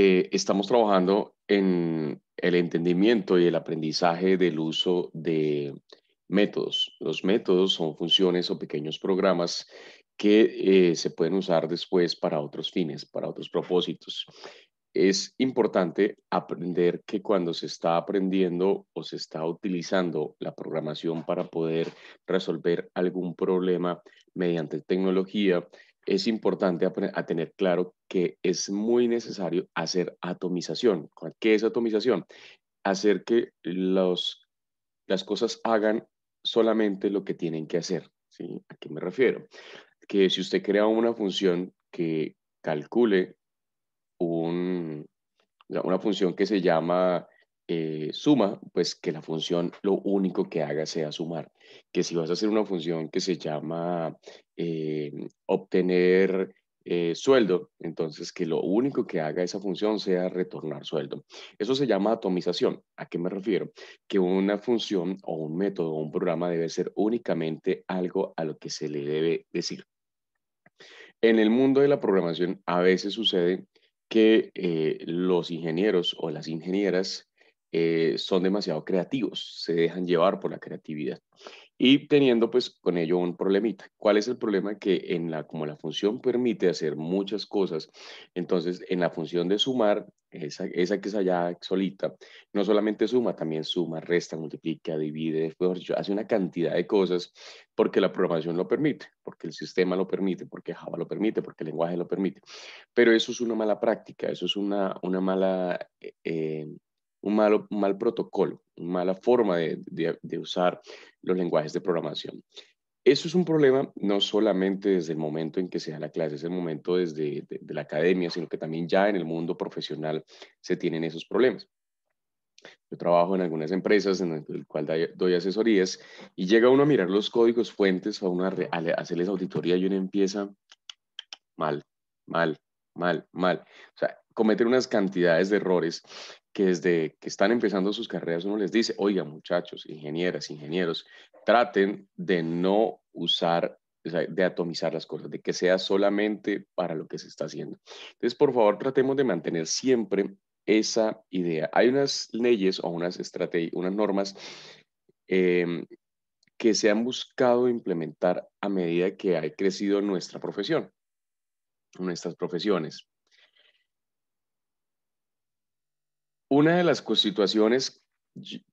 Eh, estamos trabajando en el entendimiento y el aprendizaje del uso de métodos. Los métodos son funciones o pequeños programas que eh, se pueden usar después para otros fines, para otros propósitos. Es importante aprender que cuando se está aprendiendo o se está utilizando la programación para poder resolver algún problema mediante tecnología, es importante a, tener claro que es muy necesario hacer atomización. ¿Qué es atomización? Hacer que los, las cosas hagan solamente lo que tienen que hacer. ¿sí? ¿A qué me refiero? Que si usted crea una función que calcule un, una función que se llama eh, suma, pues que la función lo único que haga sea sumar que si vas a hacer una función que se llama eh, obtener eh, sueldo, entonces que lo único que haga esa función sea retornar sueldo. Eso se llama atomización. ¿A qué me refiero? Que una función o un método o un programa debe ser únicamente algo a lo que se le debe decir. En el mundo de la programación a veces sucede que eh, los ingenieros o las ingenieras eh, son demasiado creativos, se dejan llevar por la creatividad y teniendo pues con ello un problemita. ¿Cuál es el problema? Que en la, como la función permite hacer muchas cosas, entonces en la función de sumar, esa, que es allá solita, no solamente suma, también suma, resta, multiplica, divide, hace una cantidad de cosas porque la programación lo permite, porque el sistema lo permite, porque Java lo permite, porque el lenguaje lo permite. Pero eso es una mala práctica, eso es una, una mala... Eh, un mal, protocolo, una mala forma de, usar los lenguajes de programación. Eso es un problema no solamente desde el momento en que se da la clase, es el momento desde de, la academia, sino que también ya en el mundo profesional se tienen esos problemas. Yo trabajo en algunas empresas en el cual doy asesorías y llega uno a mirar los códigos fuentes o a, a hacerles auditoría y uno empieza mal, mal, mal, mal. O sea, cometer unas cantidades de errores que desde que están empezando sus carreras uno les dice, oiga muchachos, ingenieras, ingenieros, traten de no usar, de atomizar las cosas, de que sea solamente para lo que se está haciendo. Entonces, por favor, tratemos de mantener siempre esa idea. Hay unas leyes o unas estrategias, unas normas em, que se han buscado implementar a medida que ha crecido nuestra profesión, nuestras profesiones. Una de las situaciones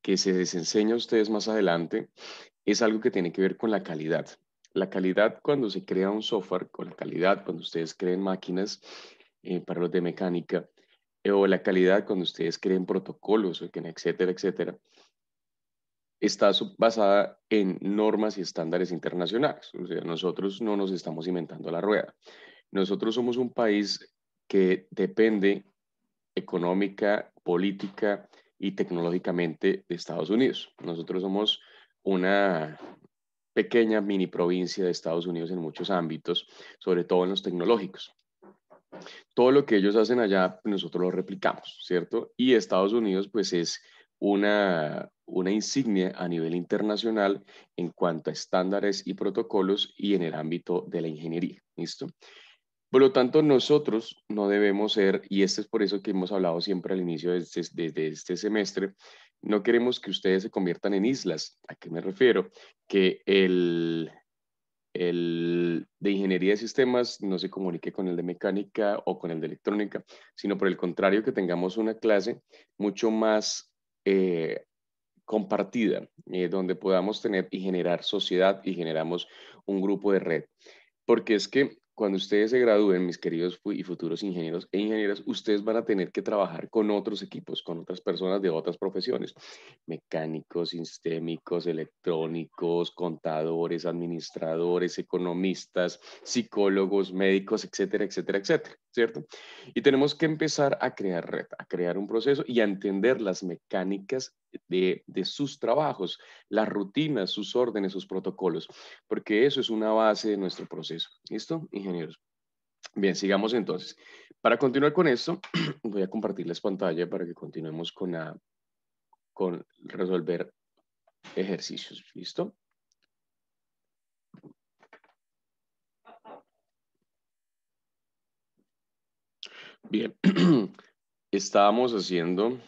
que se les enseña a ustedes más adelante es algo que tiene que ver con la calidad. La calidad cuando se crea un software, con la calidad cuando ustedes creen máquinas eh, para los de mecánica, eh, o la calidad cuando ustedes creen protocolos, etcétera, etcétera, está basada en normas y estándares internacionales. O sea, nosotros no nos estamos inventando la rueda. Nosotros somos un país que depende económica, política y tecnológicamente de Estados Unidos. Nosotros somos una pequeña mini provincia de Estados Unidos en muchos ámbitos, sobre todo en los tecnológicos. Todo lo que ellos hacen allá, nosotros lo replicamos, ¿cierto? Y Estados Unidos, pues es una, una insignia a nivel internacional en cuanto a estándares y protocolos y en el ámbito de la ingeniería, ¿listo? Por lo tanto, nosotros no debemos ser, y este es por eso que hemos hablado siempre al inicio de este, este, semestre, no queremos que ustedes se conviertan en islas. ¿A qué me refiero? Que el, el de ingeniería de sistemas no se comunique con el de mecánica o con el de electrónica, sino por el contrario, que tengamos una clase mucho más eh, compartida, eh, donde podamos tener y generar sociedad y generamos un grupo de red. Porque es que cuando ustedes se gradúen, mis queridos y futuros ingenieros e ingenieras, ustedes van a tener que trabajar con otros equipos, con otras personas de otras profesiones, mecánicos, sistémicos, electrónicos, contadores, administradores, economistas, psicólogos, médicos, etcétera, etcétera, etcétera, ¿cierto? Y tenemos que empezar a crear red, a crear un proceso y a entender las mecánicas de, sus trabajos, las rutinas, sus órdenes, sus protocolos, porque eso es una base de nuestro proceso. ¿Listo, ingenieros? Bien, sigamos entonces. Para continuar con esto, voy a compartir las pantallas para que continuemos con, con resolver ejercicios. ¿Listo? Bien, estábamos haciendo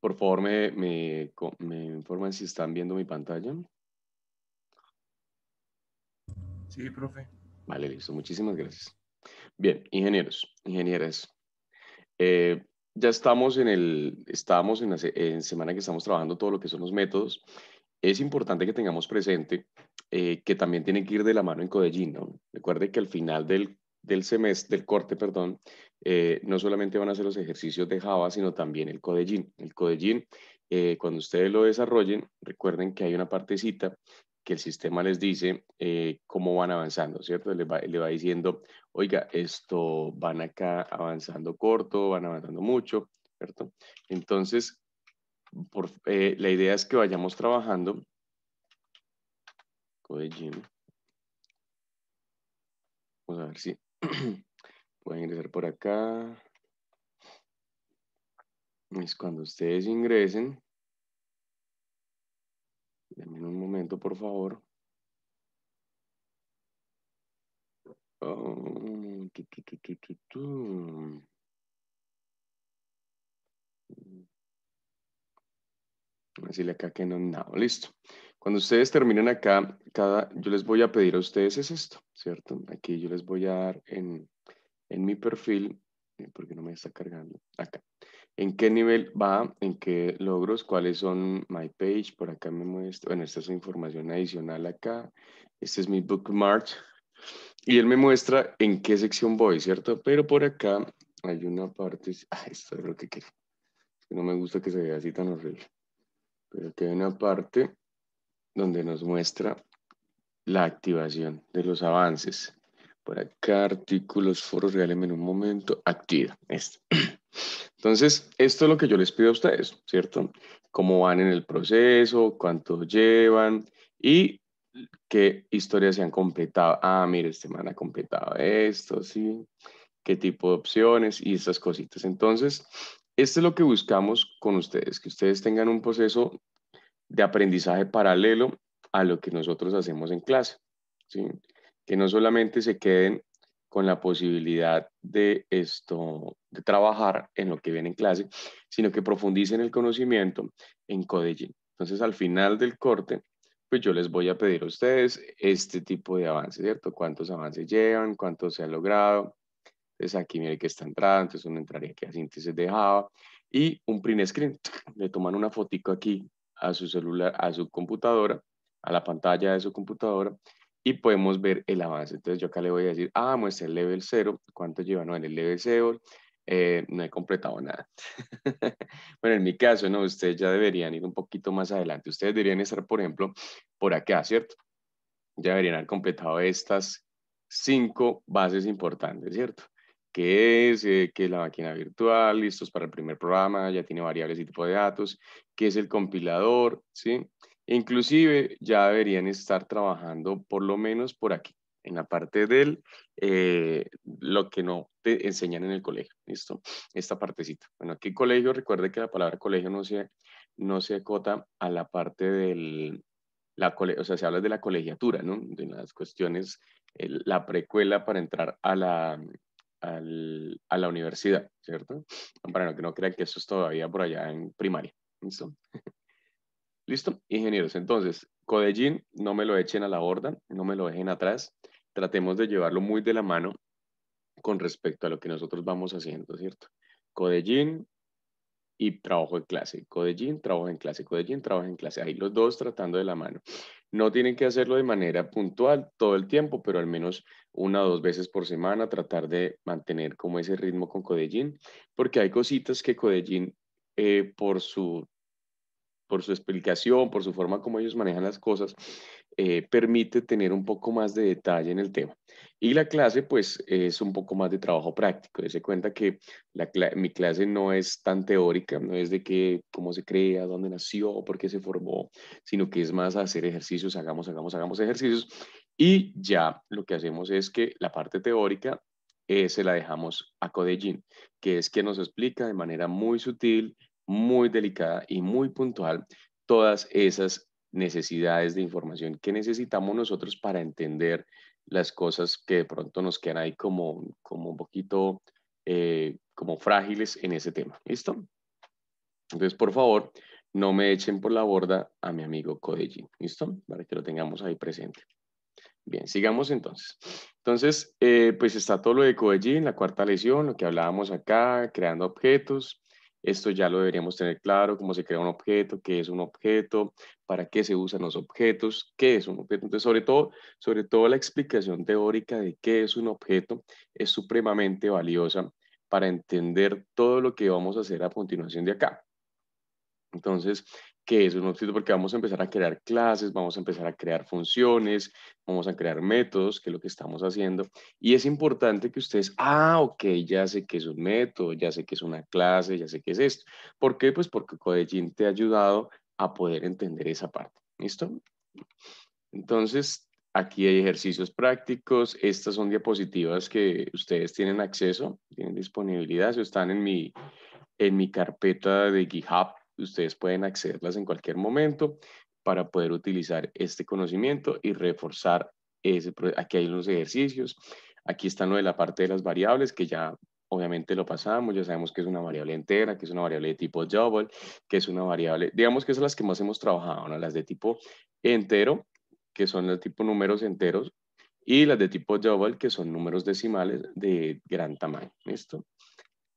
por favor, me, me, me, informan si están viendo mi pantalla. Sí, profe. Vale, listo. Muchísimas gracias. Bien, ingenieros, ingenieras. Eh, ya estamos en el, estábamos en la semana que estamos trabajando todo lo que son los métodos. Es importante que tengamos presente eh, que también tienen que ir de la mano en Codellín, ¿no? Recuerde que al final del, del semestre, del corte, perdón, eh, no solamente van a hacer los ejercicios de Java, sino también el Codellín. El Codellín, cuando ustedes lo desarrollen, recuerden que hay una partecita que el sistema les dice eh, cómo van avanzando, ¿cierto? Le va, diciendo, oiga, esto van acá avanzando corto, van avanzando mucho, ¿cierto? Entonces, por, eh, la idea es que vayamos trabajando. Vamos a ver si pueden ingresar por acá. Es cuando ustedes ingresen. Denme un momento, por favor. Oh, a decirle acá que no, no, listo. Cuando ustedes terminen acá, cada, yo les voy a pedir a ustedes es esto, ¿cierto? Aquí yo les voy a dar en, en mi perfil, eh, porque no me está cargando, acá en qué nivel va, en qué logros, cuáles son my page, por acá me muestra, bueno, esta es información adicional acá, este es mi bookmark, y él me muestra en qué sección voy, ¿cierto? Pero por acá hay una parte, ah, esto es lo que quiero, no me gusta que se vea así tan horrible, pero aquí hay una parte donde nos muestra la activación de los avances. Por acá, artículos, foros, regálenme en un momento, activa, esto. Entonces, esto es lo que yo les pido a ustedes, ¿cierto? Cómo van en el proceso, cuánto llevan y qué historias se han completado. Ah, mire, este man ha completado esto, sí. Qué tipo de opciones y esas cositas. Entonces, esto es lo que buscamos con ustedes, que ustedes tengan un proceso de aprendizaje paralelo a lo que nosotros hacemos en clase, ¿sí? Que no solamente se queden con la posibilidad de esto, de trabajar en lo que viene en clase, sino que profundicen el conocimiento en Codegin. Entonces, al final del corte, pues yo les voy a pedir a ustedes este tipo de avances, ¿cierto? ¿Cuántos avances llevan? ¿Cuántos se han logrado? Entonces, aquí mire que está entrada, entonces una entraría que a síntesis de y un print screen. Le toman una fotico aquí a su celular, a su computadora, a la pantalla de su computadora y podemos ver el avance. Entonces yo acá le voy a decir, ah, muestra el level 0, ¿cuánto lleva? en el level 0 eh, no he completado nada. bueno, en mi caso, no, ustedes ya deberían ir un poquito más adelante. Ustedes deberían estar, por ejemplo, por acá, ¿cierto? Ya deberían haber completado estas cinco bases importantes, ¿cierto? qué es, eh, qué es la máquina virtual, listos para el primer programa, ya tiene variables y tipo de datos, qué es el compilador, ¿sí? Inclusive ya deberían estar trabajando por lo menos por aquí, en la parte del eh, lo que no te enseñan en el colegio, ¿listo? Esta partecita. Bueno, aquí colegio, recuerde que la palabra colegio no se, no se acota a la parte del, la o sea, se habla de la colegiatura, ¿no? De las cuestiones, la precuela para entrar a la, a la universidad, ¿cierto? Para que no crean que eso es todavía por allá en primaria, ¿listo? ¿Listo? Ingenieros, entonces, Codellín, no me lo echen a la borda, no me lo dejen atrás, tratemos de llevarlo muy de la mano con respecto a lo que nosotros vamos haciendo, ¿cierto? Codellín y trabajo en clase, Codellín, trabajo en clase, Codellín, trabajo en clase, ahí los dos tratando de la mano. No tienen que hacerlo de manera puntual todo el tiempo, pero al menos una o dos veces por semana tratar de mantener como ese ritmo con Codellín, porque hay cositas que Codellín eh, por su por su explicación, por su forma como ellos manejan las cosas, eh, permite tener un poco más de detalle en el tema. Y la clase, pues, es un poco más de trabajo práctico. Dese cuenta que mi clase no es tan teórica, no es de que cómo se crea, dónde nació, por qué se formó, sino que es más hacer ejercicios, hagamos, hagamos, hagamos ejercicios. Y ya lo que hacemos es que la parte teórica eh, se la dejamos a Codellín, que es que nos explica de manera muy sutil muy delicada y muy puntual todas esas necesidades de información que necesitamos nosotros para entender las cosas que de pronto nos quedan ahí como, como un poquito eh, como frágiles en ese tema. ¿Listo? Entonces, por favor, no me echen por la borda a mi amigo Codellín. ¿Listo? Para que lo tengamos ahí presente. Bien, sigamos entonces. Entonces, eh, pues está todo lo de Codellín, la cuarta lesión, lo que hablábamos acá, creando objetos, esto ya lo deberíamos tener claro, cómo se crea un objeto, qué es un objeto, para qué se usan los objetos, qué es un objeto. Entonces, sobre todo, sobre todo la explicación teórica de qué es un objeto es supremamente valiosa para entender todo lo que vamos a hacer a continuación de acá. Entonces, que es un éxito porque vamos a empezar a crear clases, vamos a empezar a crear funciones, vamos a crear métodos, que es lo que estamos haciendo. Y es importante que ustedes, ah, ok, ya sé que es un método, ya sé que es una clase, ya sé que es esto. ¿Por qué? Pues porque Codegin te ha ayudado a poder entender esa parte. ¿Listo? Entonces, aquí hay ejercicios prácticos. Estas son diapositivas que ustedes tienen acceso, tienen disponibilidad, se están en mi, en mi carpeta de GitHub Ustedes pueden accederlas en cualquier momento para poder utilizar este conocimiento y reforzar ese. Aquí hay unos ejercicios. Aquí está lo de la parte de las variables que ya obviamente lo pasamos, ya sabemos que es una variable entera, que es una variable de tipo double, que es una variable, digamos que son las que más hemos trabajado, ¿no? las de tipo entero, que son los tipo números enteros, y las de tipo double, que son números decimales de gran tamaño, ¿listo?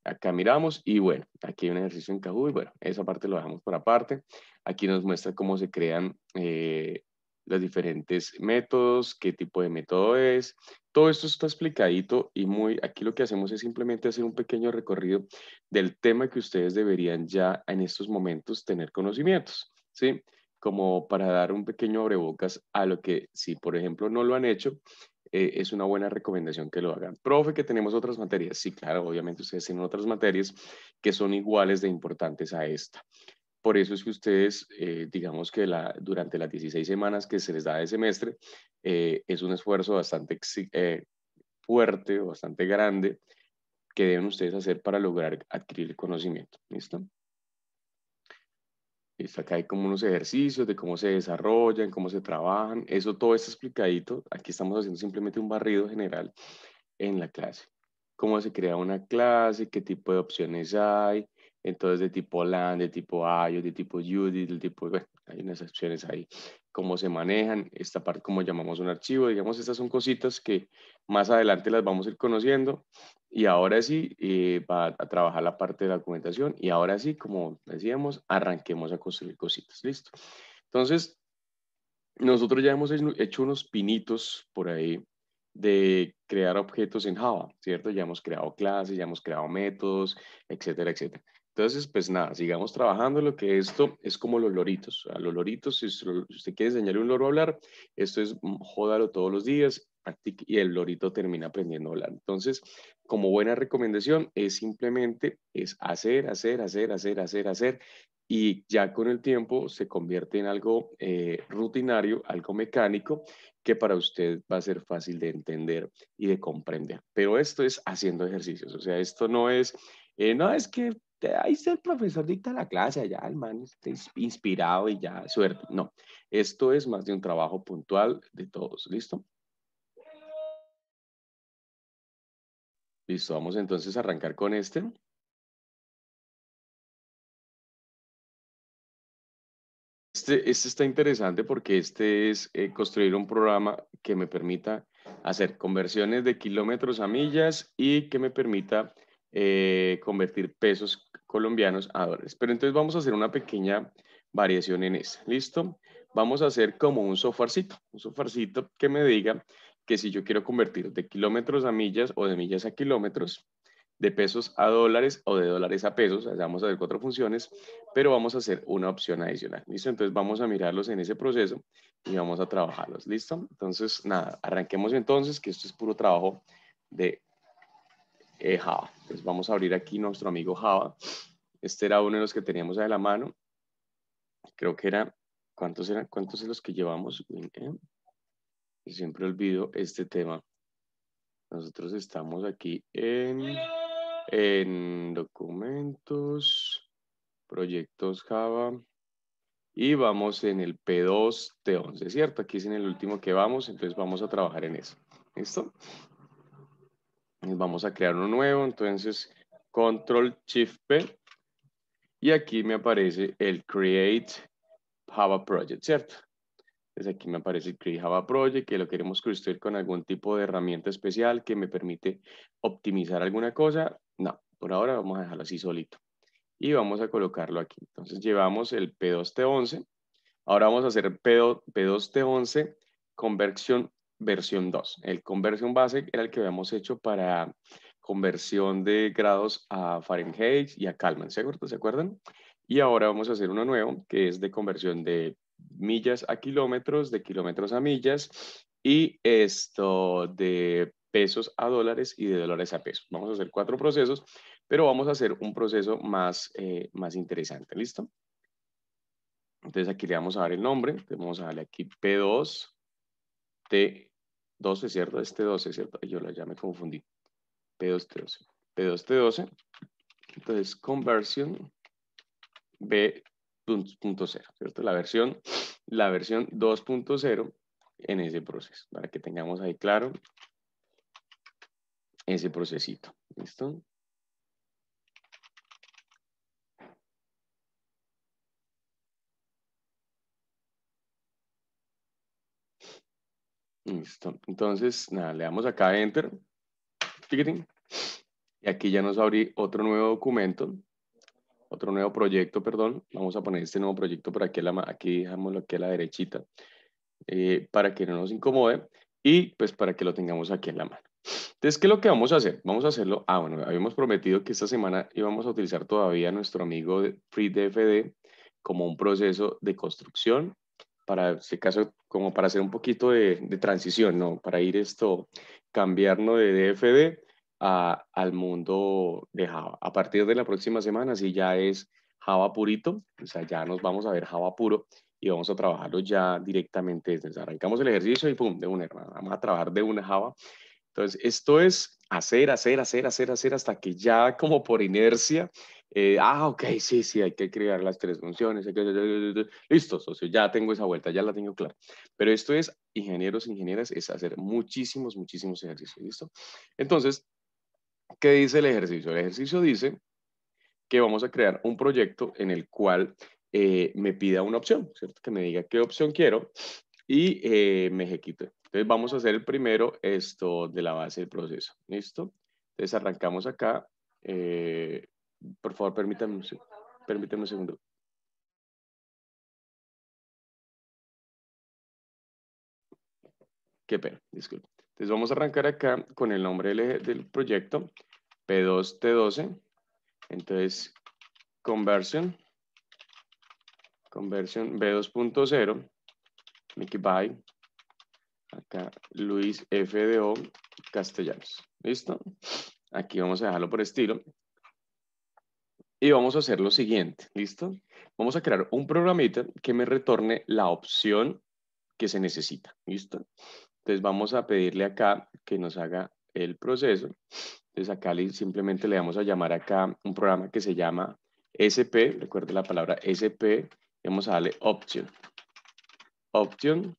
Acá miramos y bueno, aquí hay un ejercicio en Kahoot y bueno, esa parte lo dejamos por aparte. Aquí nos muestra cómo se crean eh, los diferentes métodos, qué tipo de método es. Todo esto está explicadito y muy, aquí lo que hacemos es simplemente hacer un pequeño recorrido del tema que ustedes deberían ya en estos momentos tener conocimientos, ¿sí? Como para dar un pequeño abrebocas a lo que si, por ejemplo, no lo han hecho eh, es una buena recomendación que lo hagan. Profe, que tenemos otras materias. Sí, claro, obviamente ustedes tienen otras materias que son iguales de importantes a esta. Por eso es que ustedes, eh, digamos que la, durante las 16 semanas que se les da de semestre, eh, es un esfuerzo bastante fuerte, bastante grande, que deben ustedes hacer para lograr adquirir conocimiento. ¿Listo? Listo, acá hay como unos ejercicios de cómo se desarrollan, cómo se trabajan. Eso todo está explicadito. Aquí estamos haciendo simplemente un barrido general en la clase. Cómo se crea una clase, qué tipo de opciones hay. Entonces, de tipo LAN, de tipo IO, de tipo UDI, del tipo hay unas opciones ahí, cómo se manejan, esta parte, cómo llamamos un archivo, digamos, estas son cositas que más adelante las vamos a ir conociendo y ahora sí eh, va a trabajar la parte de la documentación y ahora sí, como decíamos, arranquemos a construir cositas, listo. Entonces, nosotros ya hemos hecho unos pinitos por ahí de crear objetos en Java, ¿cierto? Ya hemos creado clases, ya hemos creado métodos, etcétera, etcétera. Entonces, pues nada, sigamos trabajando lo que esto es como los loritos. A los loritos, si usted quiere enseñarle un loro a hablar, esto es jódalo todos los días y el lorito termina aprendiendo a hablar. Entonces, como buena recomendación es simplemente es hacer, hacer, hacer, hacer, hacer, hacer y ya con el tiempo se convierte en algo eh, rutinario, algo mecánico que para usted va a ser fácil de entender y de comprender. Pero esto es haciendo ejercicios, o sea, esto no es eh, no, es que ahí está el profesor dicta la clase, ya el man está inspirado y ya, suerte. No, esto es más de un trabajo puntual de todos, ¿listo? Listo, vamos entonces a arrancar con este. Este, este está interesante porque este es eh, construir un programa que me permita hacer conversiones de kilómetros a millas y que me permita eh, convertir pesos colombianos a dólares. Pero entonces vamos a hacer una pequeña variación en eso. ¿Listo? Vamos a hacer como un softwarecito, un softwarecito que me diga que si yo quiero convertir de kilómetros a millas o de millas a kilómetros, de pesos a dólares o de dólares a pesos, vamos a hacer cuatro funciones, pero vamos a hacer una opción adicional, ¿listo? Entonces vamos a mirarlos en ese proceso y vamos a trabajarlos, ¿listo? Entonces, nada, arranquemos entonces, que esto es puro trabajo de eh, Java. vamos a abrir aquí nuestro amigo Java. Este era uno de los que teníamos a la mano. Creo que era, ¿cuántos eran? ¿Cuántos de los que llevamos? Eh. Y siempre olvido este tema. Nosotros estamos aquí en, en documentos, proyectos Java. Y vamos en el P2 T11, ¿cierto? Aquí es en el último que vamos, entonces vamos a trabajar en eso. ¿Listo? Vamos a crear uno nuevo, entonces control shift P y aquí me aparece el create Java project, ¿cierto? Entonces aquí me aparece el create Java project que lo queremos construir con algún tipo de herramienta especial que me permite optimizar alguna cosa. No, por ahora vamos a dejarlo así solito y vamos a colocarlo aquí. Entonces llevamos el P2T11. Ahora vamos a hacer p 2 P2T11 conversión versión 2. El Conversion base era el que habíamos hecho para conversión de grados a Fahrenheit y a Kalman, ¿Se acuerdan? Y ahora vamos a hacer uno nuevo, que es de conversión de millas a kilómetros, de kilómetros a millas, y esto de pesos a dólares y de dólares a pesos. Vamos a hacer cuatro procesos, pero vamos a hacer un proceso más, eh, más interesante, ¿listo? Entonces aquí le vamos a dar el nombre, le vamos a darle aquí P2, T12, ¿cierto? Este 12, ¿cierto? Yo la, ya me confundí. P2T12. P2T12. Entonces, conversion B.0, ¿cierto? La versión, la versión 2.0 en ese proceso, para que tengamos ahí claro ese procesito. ¿Listo? Listo. Entonces, nada, le damos acá a Enter. Y aquí ya nos abrí otro nuevo documento, otro nuevo proyecto, perdón. Vamos a poner este nuevo proyecto por aquí, aquí aquí a la derechita, eh, para que no nos incomode y pues para que lo tengamos aquí en la mano. Entonces, ¿qué es lo que vamos a hacer? Vamos a hacerlo, ah, bueno, habíamos prometido que esta semana íbamos a utilizar todavía nuestro amigo FreeDFD como un proceso de construcción para, este caso, como para hacer un poquito de, transición, ¿no? Para ir esto, cambiarnos de DFD a, al mundo de Java. A partir de la próxima semana, si ya es Java purito, o sea, ya nos vamos a ver Java puro y vamos a trabajarlo ya directamente. desde arrancamos el ejercicio y pum, de una, vamos a trabajar de una Java. Entonces, esto es hacer, hacer, hacer, hacer, hacer hasta que ya como por inercia eh, ah, ok, sí, sí, hay que crear las tres funciones. Eh, eh, listo, socio, ya tengo esa vuelta, ya la tengo clara. Pero esto es, ingenieros, ingenieras, es hacer muchísimos, muchísimos ejercicios, ¿listo? Entonces, ¿qué dice el ejercicio? El ejercicio dice que vamos a crear un proyecto en el cual me pida una opción, ¿cierto? Que me diga qué opción quiero y me ejecute. Entonces vamos a hacer el primero esto de la base del proceso, ¿listo? Entonces arrancamos acá. Eh, por favor, permítame permítame un segundo. Qué pena, disculpe. Entonces vamos a arrancar acá con el nombre del, proyecto, P2T12. Entonces, conversion, conversion B2.0, Mickey By, acá Luis FDO Castellanos. ¿Listo? Aquí vamos a dejarlo por estilo y vamos a hacer lo siguiente, ¿listo? Vamos a crear un programita que me retorne la opción que se necesita, ¿listo? Entonces vamos a pedirle acá que nos haga el proceso. Entonces acá simplemente le vamos a llamar acá un programa que se llama SP, recuerde la palabra SP, vamos a darle option. Option.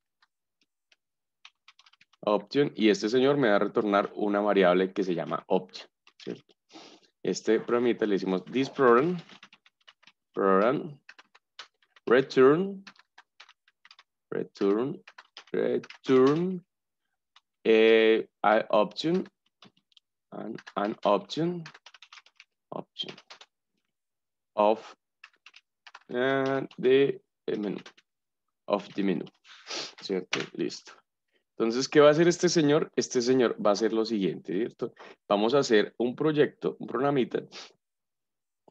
Option. Y este señor me va a retornar una variable que se llama option. ¿cierto? Este programa le decimos this program, program, return, return, return, I eh, option, an, option, option of eh, the menu, of the menu, ¿cierto? Listo. Entonces, ¿qué va a hacer este señor? Este señor va a hacer lo siguiente, ¿cierto? Vamos a hacer un proyecto, un programita,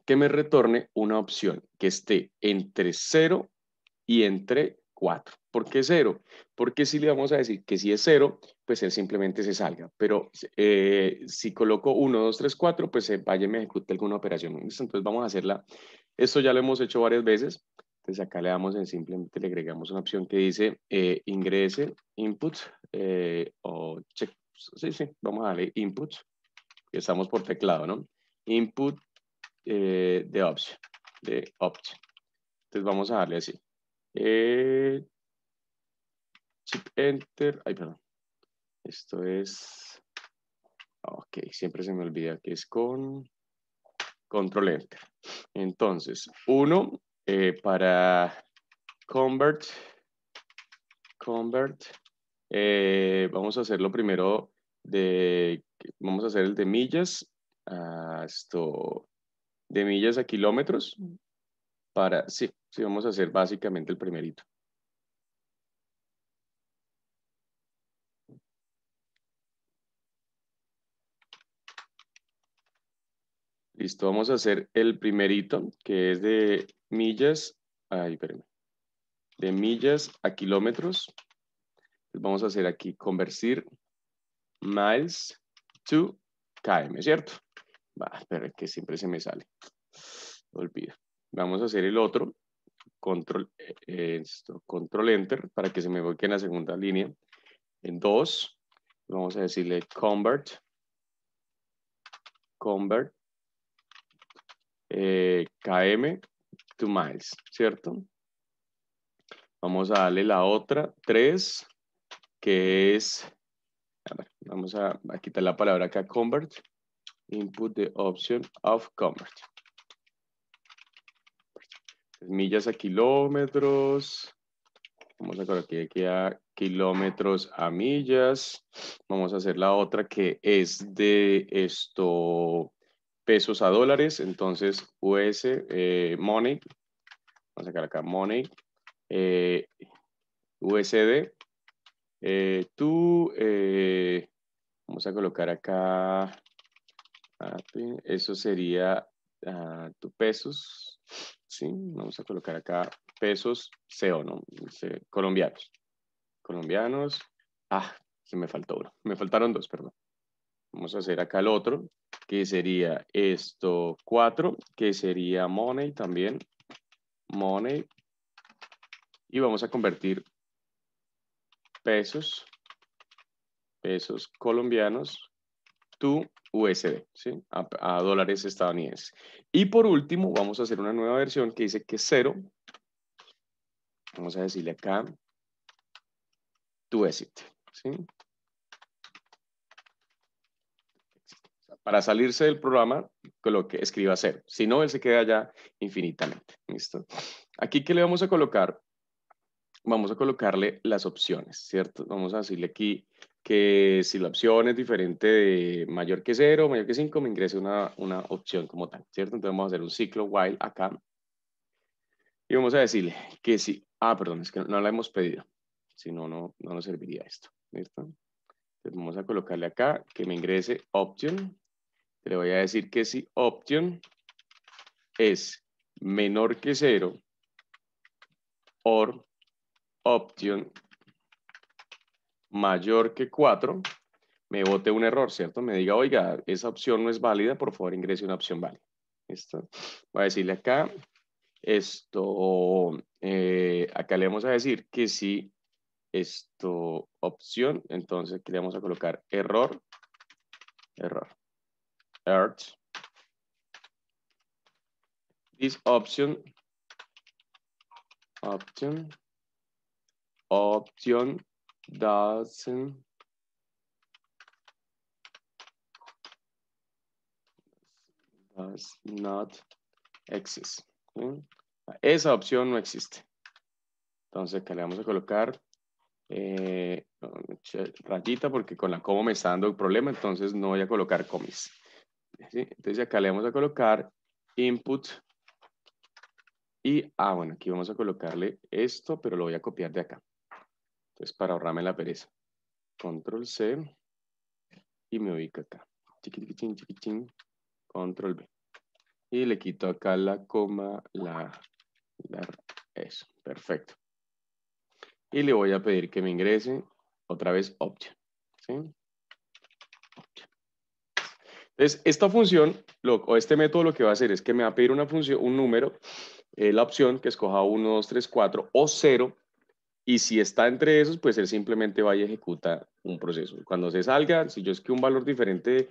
que me retorne una opción que esté entre 0 y entre 4. ¿Por qué 0? Porque si le vamos a decir que si es 0, pues él simplemente se salga. Pero eh, si coloco 1, 2, 3, 4, pues se vaya y me ejecute alguna operación. Entonces vamos a hacerla. Esto ya lo hemos hecho varias veces. Entonces pues, acá le damos, en simplemente le agregamos una opción que dice eh, ingrese input eh, o check. Sí, sí, vamos a darle input. Estamos por teclado, ¿no? Input eh, de option, de option. Entonces vamos a darle así. chip enter. Ay, perdón. Esto es... Ok, siempre se me olvida que es con control enter. Entonces, uno eh, para convert, convert, eh, vamos a hacer lo primero de, vamos a hacer el de millas, a esto, de millas a kilómetros, mm. para, sí, sí, vamos a hacer básicamente el primerito. Listo, vamos a hacer el primerito, que es de millas, de millas a kilómetros. Vamos a hacer aquí convertir miles to km, ¿cierto? Va, pero que siempre se me sale. Lo olvido. Vamos a hacer el otro, control, eh, eh, esto, control enter, para que se me volque en la segunda línea. En dos, vamos a decirle convert, convert eh, km to miles, ¿cierto? Vamos a darle la otra, 3, que es, vamos a, quitar la palabra acá, convert, input the option of convert. Millas a kilómetros, vamos a colocar aquí a kilómetros a millas. Vamos a hacer la otra que es de esto, pesos a dólares, entonces US eh, Money, vamos a sacar acá Money, eh, USD, eh, tú, vamos a colocar acá, eso sería ah, tu pesos, ¿sí? Vamos a colocar acá pesos CO, ¿no? Colombianos, colombianos, ah, se me faltó me faltaron dos, perdón. Vamos a hacer acá el otro, que sería esto 4, que sería money también, money, y vamos a convertir pesos, pesos colombianos, to USD, ¿sí? a, dólares estadounidenses. Y por último, vamos a hacer una nueva versión que dice que cero vamos a decirle acá, to exit, ¿sí? para salirse del programa, coloque escriba cero. Si no, él se queda ya infinitamente. ¿Listo? Aquí, ¿qué le vamos a colocar? Vamos a colocarle las opciones, ¿cierto? Vamos a decirle aquí que si la opción es diferente de mayor que 0, mayor que 5, me ingrese una, una opción como tal, ¿cierto? Entonces vamos a hacer un ciclo while acá. Y vamos a decirle que si, ah, perdón, es que no, la hemos pedido. Si no, no, no nos serviría esto, ¿listo? Entonces vamos a colocarle acá que me ingrese option le voy a decir que si option es menor que cero O option mayor que 4, me bote un error, ¿cierto? Me diga, oiga, esa opción no es válida, por favor ingrese una opción válida. Voy a decirle acá, esto, eh, acá le vamos a decir que si esto, opción, entonces aquí le vamos a colocar error, error. This option, option, option doesn't does not exist. Esa opción no existe. Entonces, acá le vamos a colocar eh, rayita porque con la coma me está dando el problema, entonces no voy a colocar comis. Entonces acá le vamos a colocar input y, ah, bueno, aquí vamos a colocarle esto, pero lo voy a copiar de acá. Entonces, para ahorrarme la pereza. Control C y me ubico acá. control B. Y le quito acá la coma, la, la, eso, perfecto. Y le voy a pedir que me ingrese otra vez option, ¿sí? Entonces, esta función o este método lo que va a hacer es que me va a pedir una función, un número, eh, la opción que escoja 1, 2, 3, 4 o 0. Y si está entre esos, pues él simplemente va y ejecuta un proceso. Cuando se salga, si yo es que un valor diferente,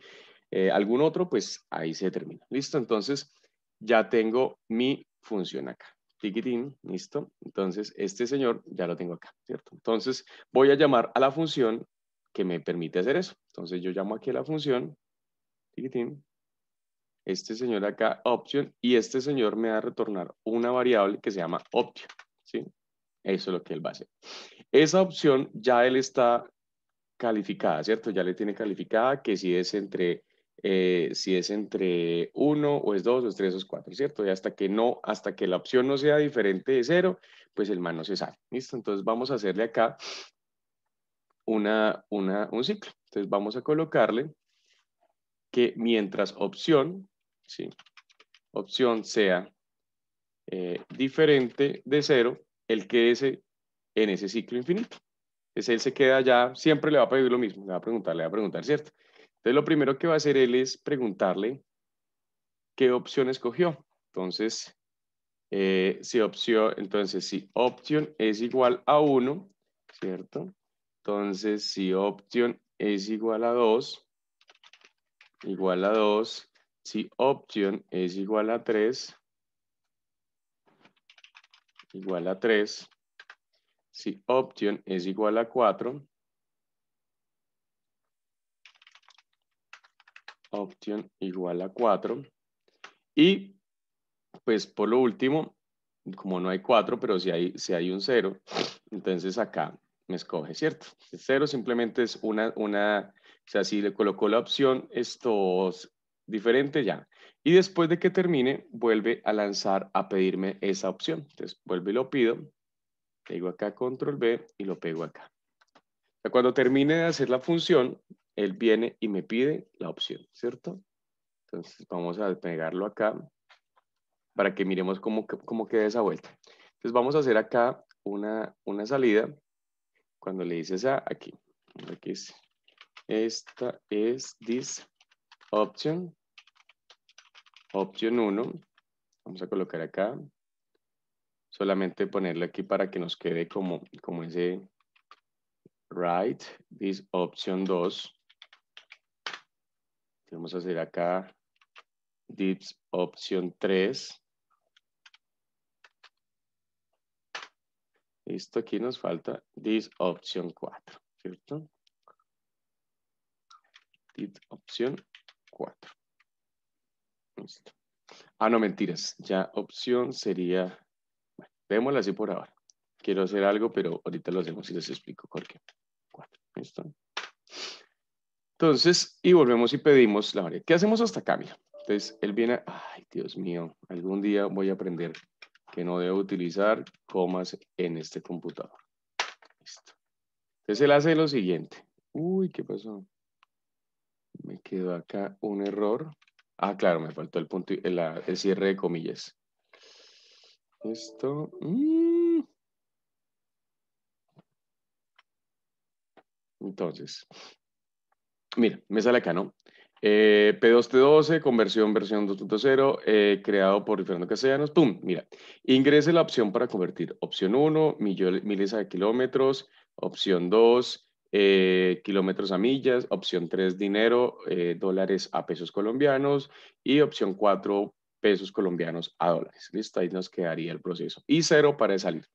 eh, algún otro, pues ahí se termina. Listo, entonces ya tengo mi función acá. Tiquitín, listo. Entonces este señor ya lo tengo acá, ¿cierto? Entonces voy a llamar a la función que me permite hacer eso. Entonces yo llamo aquí a la función este señor acá, option, y este señor me va a retornar una variable que se llama option, ¿sí? Eso es lo que él va a hacer. Esa opción ya él está calificada, ¿cierto? Ya le tiene calificada que si es entre eh, si es entre 1 o es 2 o es 3 o es 4, ¿cierto? Y hasta que no, hasta que la opción no sea diferente de 0, pues el mano se sale, ¿listo? Entonces vamos a hacerle acá una, una, un ciclo. Entonces vamos a colocarle que mientras opción, ¿sí? opción sea eh, diferente de cero, el que en ese ciclo infinito. Entonces él se queda allá, siempre le va a pedir lo mismo, le va a preguntar, le va a preguntar, ¿cierto? Entonces lo primero que va a hacer él es preguntarle qué opción escogió. Entonces, eh, si opción, entonces si opción es igual a 1, ¿cierto? Entonces si opción es igual a 2, igual a 2. Si option es igual a 3, igual a 3. Si option es igual a 4, option igual a 4. Y pues por lo último, como no hay 4, pero si hay, hay un 0, entonces acá me escoge, ¿cierto? El 0 simplemente es una, una o sea, si le colocó la opción estos diferentes ya. Y después de que termine, vuelve a lanzar a pedirme esa opción. Entonces, vuelve y lo pido. Pego acá control B y lo pego acá. Cuando termine de hacer la función, él viene y me pide la opción, ¿cierto? Entonces vamos a pegarlo acá para que miremos cómo, queda esa vuelta. Entonces vamos a hacer acá una, una salida cuando le dices a aquí. Aquí es esta es this option. Opción 1. Vamos a colocar acá. Solamente ponerlo aquí para que nos quede como, como ese right. This option 2. Vamos a hacer acá this option 3. Esto aquí nos falta this option 4, ¿cierto? opción 4. Listo. Ah, no, mentiras. Ya opción sería... Bueno, démosla así por ahora. Quiero hacer algo, pero ahorita lo hacemos y les explico por qué. ¿Listo? Entonces, y volvemos y pedimos la variable. ¿Qué hacemos hasta acá? Mira. Entonces, él viene, ay, Dios mío, algún día voy a aprender que no debo utilizar comas en este computador. Listo. Entonces, él hace lo siguiente. Uy, ¿qué pasó? Me quedó acá un error. Ah, claro, me faltó el punto, eh, el, cierre de comillas. Esto. Mm. Entonces, mira, me sale acá, ¿no? Eh, P2T12, conversión versión 2.0, eh, creado por Fernando Castellanos. ¡Pum! Mira, ingrese la opción para convertir. Opción 1, miles de kilómetros. Opción 2, eh, kilómetros a millas, opción 3 dinero, eh, dólares a pesos colombianos y opción 4 pesos colombianos a dólares. Listo, ahí nos quedaría el proceso. Y cero para salir.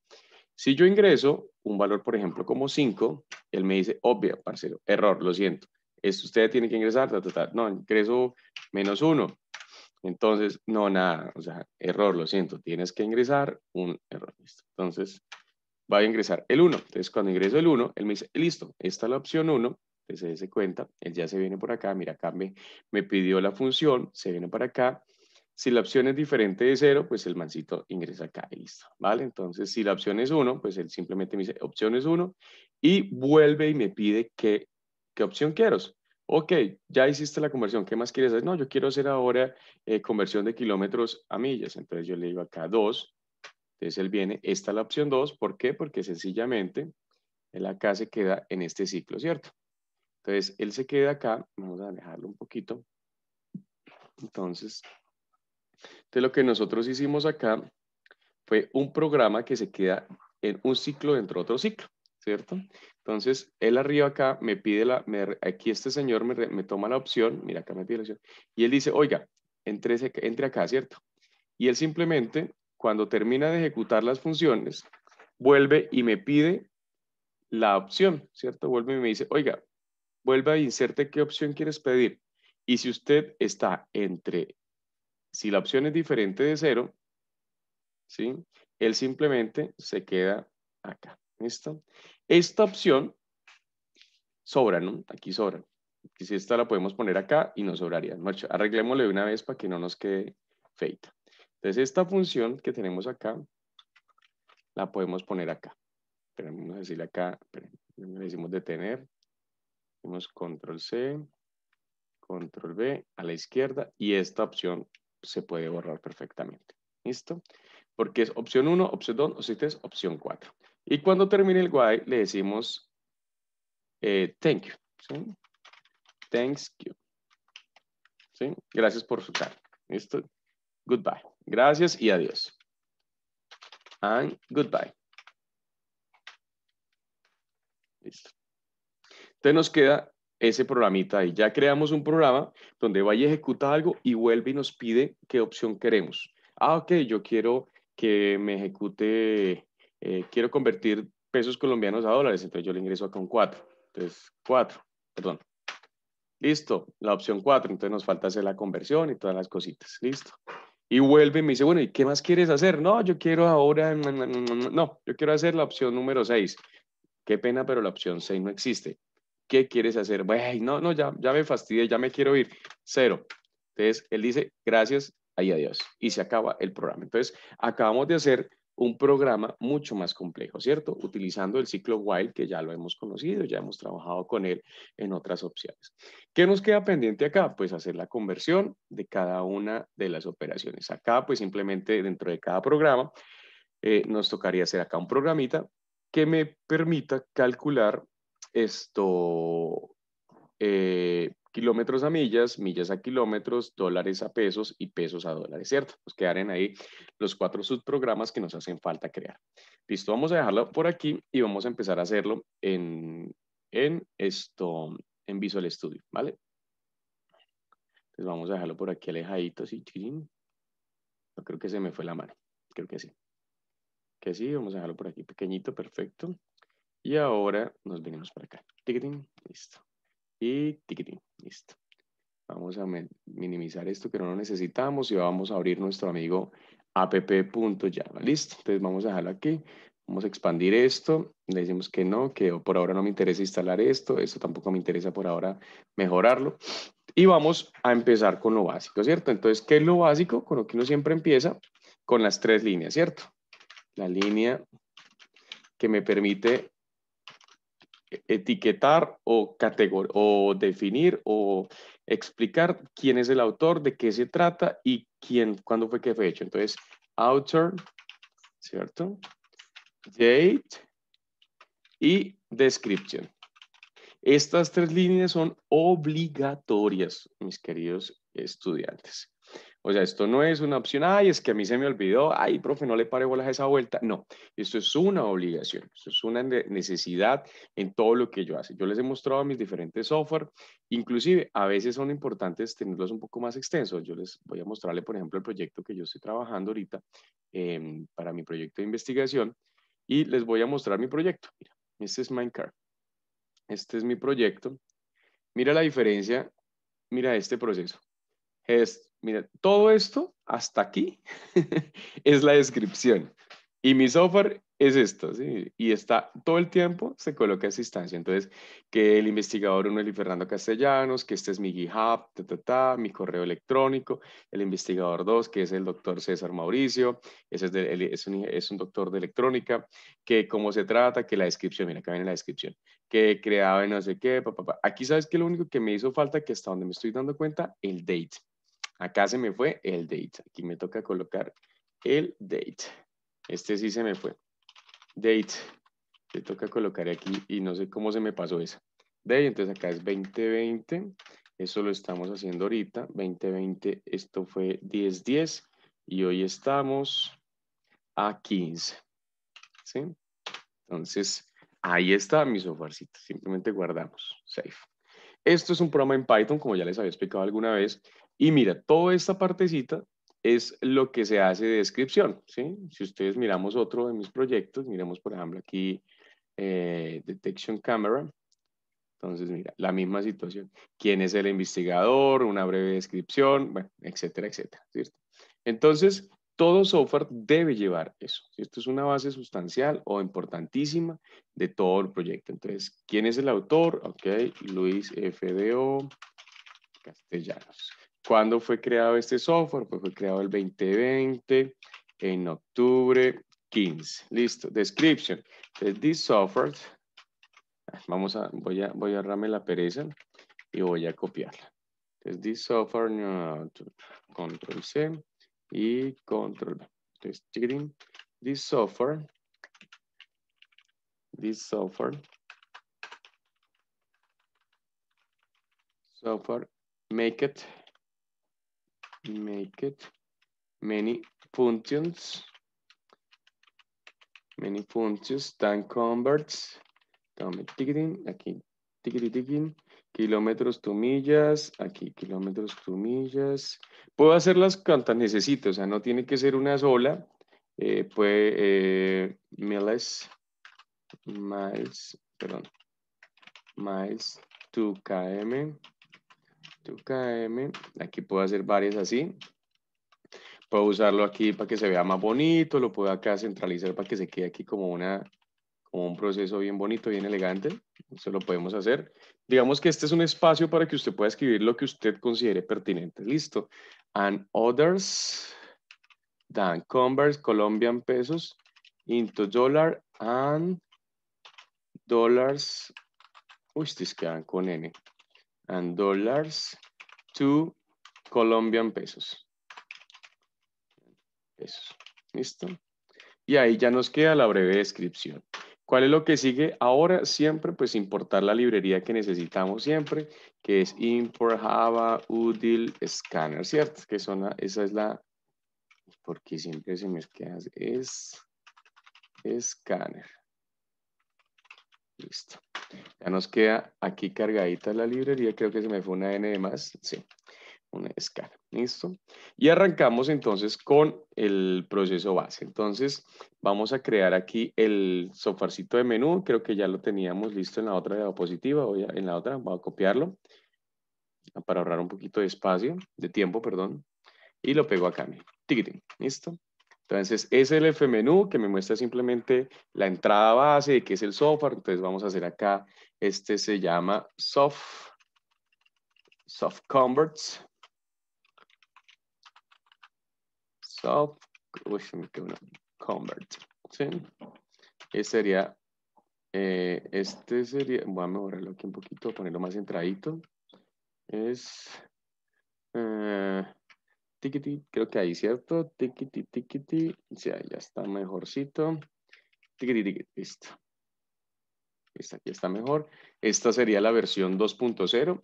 Si yo ingreso un valor, por ejemplo, como 5, él me dice, obvio, parcero, error, lo siento. Esto usted tiene que ingresar, no, ingreso menos 1. Entonces, no, nada, o sea, error, lo siento, tienes que ingresar un error. Listo. Entonces, va a ingresar el 1. Entonces, cuando ingreso el 1, él me dice, listo, esta es la opción 1. Entonces, se cuenta, él ya se viene por acá. Mira, acá me, pidió la función, se viene para acá. Si la opción es diferente de 0, pues el mancito ingresa acá y listo, ¿vale? Entonces, si la opción es 1, pues él simplemente me dice, opción es 1, y vuelve y me pide qué, qué opción quiero. Ok, ya hiciste la conversión, ¿qué más quieres hacer? No, yo quiero hacer ahora eh, conversión de kilómetros a millas. Entonces yo le digo acá 2, entonces él viene, esta es la opción 2, ¿por qué? Porque sencillamente él acá se queda en este ciclo, ¿cierto? Entonces él se queda acá, vamos a dejarlo un poquito. Entonces, lo que nosotros hicimos acá fue un programa que se queda en un ciclo dentro de otro ciclo, ¿cierto? Entonces, él arriba acá me pide la, aquí este señor me, toma la opción, mira acá me pide la opción, y él dice, oiga, entre, entre acá, ¿cierto? Y él simplemente cuando termina de ejecutar las funciones, vuelve y me pide la opción, ¿cierto? Vuelve y me dice, oiga, vuelve a inserte qué opción quieres pedir. Y si usted está entre, si la opción es diferente de cero, ¿sí? Él simplemente se queda acá. ¿Listo? Esta opción sobra, ¿no? Aquí sobra. si esta la podemos poner acá y nos sobraría. Arreglémosle de una vez para que no nos quede feita. Entonces, esta función que tenemos acá, la podemos poner acá. Tenemos que decirle acá, le decimos detener, hacemos control C, control B a la izquierda y esta opción se puede borrar perfectamente. ¿Listo? Porque es opción 1, opción 2, si es opción 4. Y cuando termine el guay, le decimos eh, thank you. Thanks you. Gracias por su tarde. ¿Listo? Goodbye. Gracias y adiós. And goodbye. Listo. Entonces nos queda ese programita ahí. Ya creamos un programa donde vaya ejecuta algo y vuelve y nos pide qué opción queremos. Ah, ok, yo quiero que me ejecute, eh, quiero convertir pesos colombianos a dólares, entonces yo le ingreso acá un 4. Entonces, 4, perdón. Listo, la opción 4, entonces nos falta hacer la conversión y todas las cositas. Listo. Y vuelve y me dice, bueno, ¿y qué más quieres hacer? No, yo quiero ahora, mm, mm, mm, no, yo quiero hacer la opción número 6. Qué pena, pero la opción 6 no existe. ¿Qué quieres hacer? Bueno, no, no, ya, ya me fastidié, ya me quiero ir. Cero. Entonces, él dice, gracias ahí adiós. Y se acaba el programa. Entonces, acabamos de hacer un programa mucho más complejo, ¿cierto? Utilizando el ciclo while que ya lo hemos conocido, ya hemos trabajado con él en otras opciones. ¿Qué nos queda pendiente acá? Pues hacer la conversión de cada una de las operaciones. Acá, pues simplemente dentro de cada programa, eh, nos tocaría hacer acá un programita que me permita calcular esto, eh, kilómetros a millas, millas a kilómetros, dólares a pesos y pesos a dólares, ¿cierto? Nos quedarán ahí los cuatro subprogramas que nos hacen falta crear. Listo, vamos a dejarlo por aquí y vamos a empezar a hacerlo en, esto, en Visual Studio, ¿vale? Entonces vamos a dejarlo por aquí alejadito, así, No creo que se me fue la mano, creo que sí. Que sí, vamos a dejarlo por aquí pequeñito, perfecto. Y ahora nos venimos para acá. Listo. Y listo. Vamos a minimizar esto que no lo necesitamos y vamos a abrir nuestro amigo app.java. Listo, entonces vamos a dejarlo aquí. Vamos a expandir esto. Le decimos que no, que por ahora no me interesa instalar esto. Esto tampoco me interesa por ahora mejorarlo. Y vamos a empezar con lo básico, ¿cierto? Entonces, ¿qué es lo básico? Con lo que uno siempre empieza, con las tres líneas, ¿cierto? La línea que me permite etiquetar o, o definir o explicar quién es el autor, de qué se trata y quién, cuándo fue que fue hecho. Entonces, author, ¿cierto? Date y description. Estas tres líneas son obligatorias, mis queridos estudiantes. O sea, esto no es una opción, ay, es que a mí se me olvidó, ay, profe, no le pare bolas esa vuelta. No, esto es una obligación, esto es una necesidad en todo lo que yo hace. Yo les he mostrado mis diferentes software, inclusive a veces son importantes tenerlos un poco más extensos. Yo les voy a mostrarle, por ejemplo, el proyecto que yo estoy trabajando ahorita em, para mi proyecto de investigación y les voy a mostrar mi proyecto. Mira, este es Minecraft. Este es mi proyecto. Mira la diferencia, mira este proceso. Esto mira, todo esto hasta aquí es la descripción. Y mi software es esto, Y está todo el tiempo, se coloca esa instancia. Entonces, que el investigador uno es Fernando Castellanos, que este es mi GitHub, ta, ta, mi correo electrónico, el investigador 2, que es el doctor César Mauricio, ese es, es, un, doctor de electrónica, que cómo se trata, que la descripción, mira, acá viene la descripción, que creaba no sé qué, papá. papá Aquí sabes que lo único que me hizo falta, que hasta donde me estoy dando cuenta, el date. Acá se me fue el date. Aquí me toca colocar el date. Este sí se me fue. Date. Le toca colocar aquí y no sé cómo se me pasó esa. Date, entonces acá es 2020. Eso lo estamos haciendo ahorita. 2020, esto fue 1010 y hoy estamos a 15. ¿Sí? Entonces, ahí está mi softwarecito. Simplemente guardamos. Safe. Esto es un programa en Python, como ya les había explicado alguna vez, y mira, toda esta partecita es lo que se hace de descripción, ¿sí? Si ustedes miramos otro de mis proyectos, miremos por ejemplo aquí eh, Detection Camera. Entonces, mira, la misma situación. ¿Quién es el investigador? Una breve descripción, etcétera, etcétera, Entonces, todo software debe llevar eso. Esto es una base sustancial o importantísima de todo el proyecto. Entonces, ¿quién es el autor? Ok, Luis FDO Castellanos. ¿Cuándo fue creado este software? Pues fue creado el 2020, en octubre 15. Listo. Description. this software, vamos a, voy a, voy a la pereza y voy a copiarla. Entonces, this software, control C y control B. this software, this software, software, make it make it many functions many functions time converts ticketing aquí ticketing kilómetros to millas aquí kilómetros tu millas puedo hacerlas cuantas necesito o sea no tiene que ser una sola eh, puede eh, miles miles perdón miles to km aquí puedo hacer varias así. Puedo usarlo aquí para que se vea más bonito, lo puedo acá centralizar para que se quede aquí como, una, como un proceso bien bonito, bien elegante. Eso lo podemos hacer. Digamos que este es un espacio para que usted pueda escribir lo que usted considere pertinente. Listo. And others dan converse Colombian pesos into dollar and dollars. Uy, se quedan con N and dollars to Colombian pesos. Pesos. ¿Listo? Y ahí ya nos queda la breve descripción. ¿Cuál es lo que sigue ahora? Siempre, pues importar la librería que necesitamos siempre, que es import Java Util Scanner, ¿cierto? Que son esa es la, porque siempre se me queda, es Scanner. Listo. Ya nos queda aquí cargadita la librería, creo que se me fue una N de más, sí, una escala, ¿listo? Y arrancamos entonces con el proceso base. Entonces vamos a crear aquí el sofarcito de menú, creo que ya lo teníamos listo en la otra diapositiva, voy a, en la otra, voy a copiarlo para ahorrar un poquito de espacio, de tiempo, perdón, y lo pego acá, Ticketing. ¿listo? Entonces, es el menú que me muestra simplemente la entrada base de qué es el software. Entonces, vamos a hacer acá, este se llama soft, soft converts. Soft, uy, me quedó una convert. ¿sí? Este sería, eh, este sería, voy a mejorarlo aquí un poquito, ponerlo más centradito. Es, eh, tiquiti, creo que ahí, ¿cierto? Tiquiti, tiquiti, sea ya está mejorcito. Tiquiti, tiquiti, listo. Esta aquí está mejor. Esta sería la versión 2.0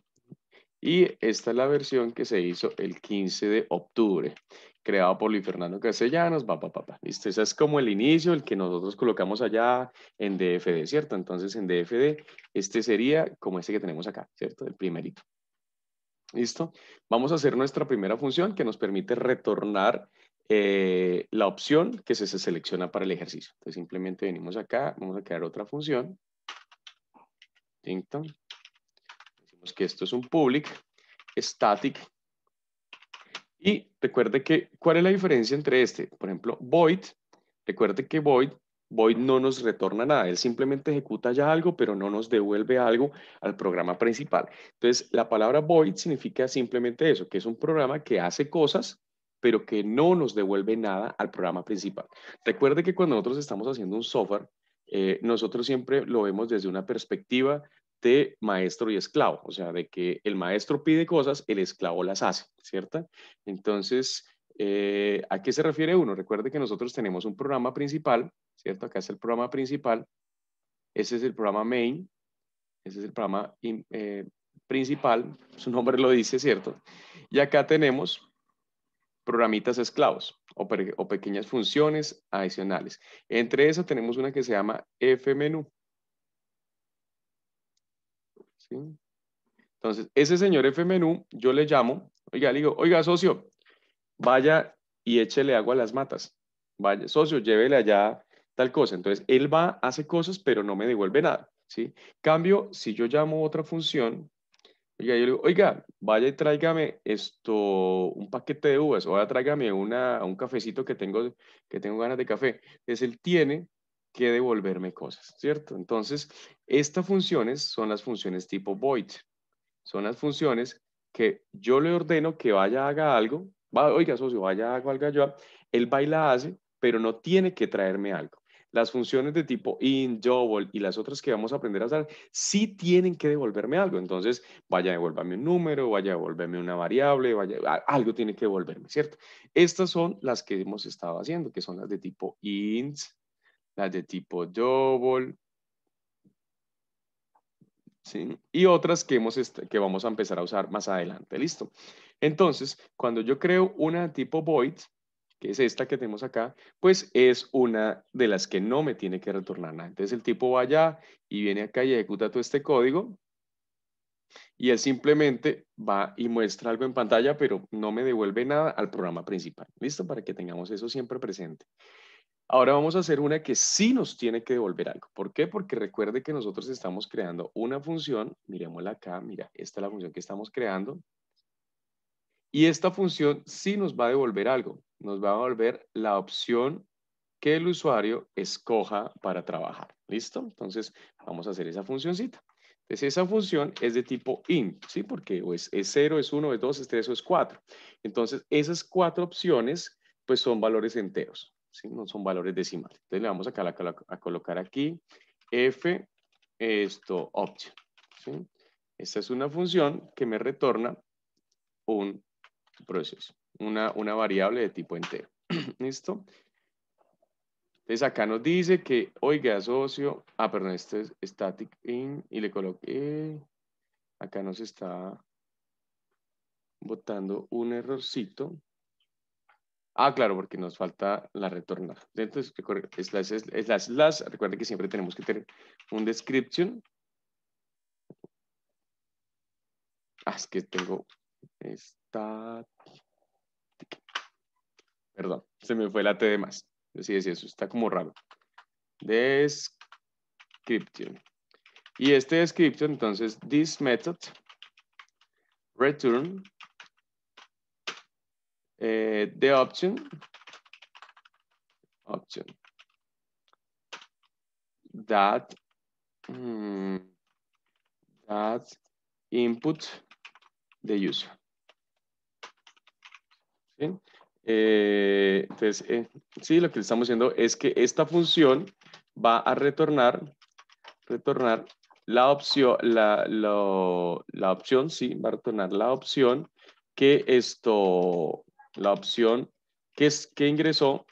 y esta es la versión que se hizo el 15 de octubre, creado por Luis Fernando Castellanos, papá, papá. Listo, ese es como el inicio, el que nosotros colocamos allá en DFD, ¿cierto? Entonces en DFD, este sería como este que tenemos acá, ¿cierto? El primerito. ¿Listo? Vamos a hacer nuestra primera función que nos permite retornar eh, la opción que se, selecciona para el ejercicio. Entonces simplemente venimos acá, vamos a crear otra función. Decimos que esto es un public static. Y recuerde que, ¿cuál es la diferencia entre este? Por ejemplo, void. Recuerde que void Void no nos retorna nada, él simplemente ejecuta ya algo, pero no nos devuelve algo al programa principal. Entonces, la palabra void significa simplemente eso, que es un programa que hace cosas, pero que no nos devuelve nada al programa principal. Recuerde que cuando nosotros estamos haciendo un software, eh, nosotros siempre lo vemos desde una perspectiva de maestro y esclavo, o sea, de que el maestro pide cosas, el esclavo las hace, ¿cierto? Entonces, eh, ¿a qué se refiere uno? Recuerde que nosotros tenemos un programa principal ¿cierto? Acá es el programa principal, ese es el programa main, ese es el programa eh, principal, su nombre lo dice, ¿cierto? Y acá tenemos programitas esclavos o, pequeñas funciones adicionales. Entre esas tenemos una que se llama Fmenu. ¿Sí? Entonces, ese señor Fmenu, yo le llamo, oiga, le digo, oiga, socio, vaya y échele agua a las matas. Vaya, socio, llévele allá tal cosa. Entonces, él va, hace cosas, pero no me devuelve nada, ¿sí? Cambio, si yo llamo otra función, oiga, yo le digo, oiga, vaya y tráigame esto, un paquete de uvas, o tráigame una, un cafecito que tengo, que tengo ganas de café. Es él tiene que devolverme cosas, ¿cierto? Entonces, estas funciones son las funciones tipo void. Son las funciones que yo le ordeno que vaya, haga algo, oiga, socio, vaya, haga algo, yo, él va y la hace, pero no tiene que traerme algo las funciones de tipo int, double y las otras que vamos a aprender a usar, sí tienen que devolverme algo. Entonces, vaya, a devolverme un número, vaya, a devolverme una variable, vaya, algo tiene que devolverme, ¿cierto? Estas son las que hemos estado haciendo, que son las de tipo int, las de tipo double, y otras que, hemos que vamos a empezar a usar más adelante. ¿Listo? Entonces, cuando yo creo una tipo void, que es esta que tenemos acá, pues es una de las que no me tiene que retornar nada. Entonces el tipo va allá y viene acá y ejecuta todo este código y él simplemente va y muestra algo en pantalla, pero no me devuelve nada al programa principal. ¿Listo? Para que tengamos eso siempre presente. Ahora vamos a hacer una que sí nos tiene que devolver algo. ¿Por qué? Porque recuerde que nosotros estamos creando una función. Miremosla acá. Mira, esta es la función que estamos creando. Y esta función sí nos va a devolver algo nos va a volver la opción que el usuario escoja para trabajar. ¿Listo? Entonces, vamos a hacer esa funcioncita. Entonces, esa función es de tipo in, ¿sí? Porque es, 0, es 1, es 2, es 3 o es 4. Entonces, esas cuatro opciones, pues son valores enteros, ¿sí? No son valores decimales. Entonces, le vamos a, a colocar aquí f, esto, option, ¿sí? Esta es una función que me retorna un proceso una, variable de tipo entero. ¿Listo? Entonces acá nos dice que, oiga, socio, ah, perdón, este es static in y le coloqué, acá nos está botando un errorcito. Ah, claro, porque nos falta la retornar. Entonces, slash, las... recuerden que siempre tenemos que tener un description. Ah, es que tengo static. Perdón, se me fue la T de más. Sí, es eso, está como raro. Description. Y este description, entonces, this method return eh, the option option that mm, that input the user. ¿Sí? Eh, entonces, eh, sí, lo que estamos haciendo es que esta función va a retornar, retornar la opción, la, opción, sí, va a retornar la opción que esto, la opción que, es, que ingresó,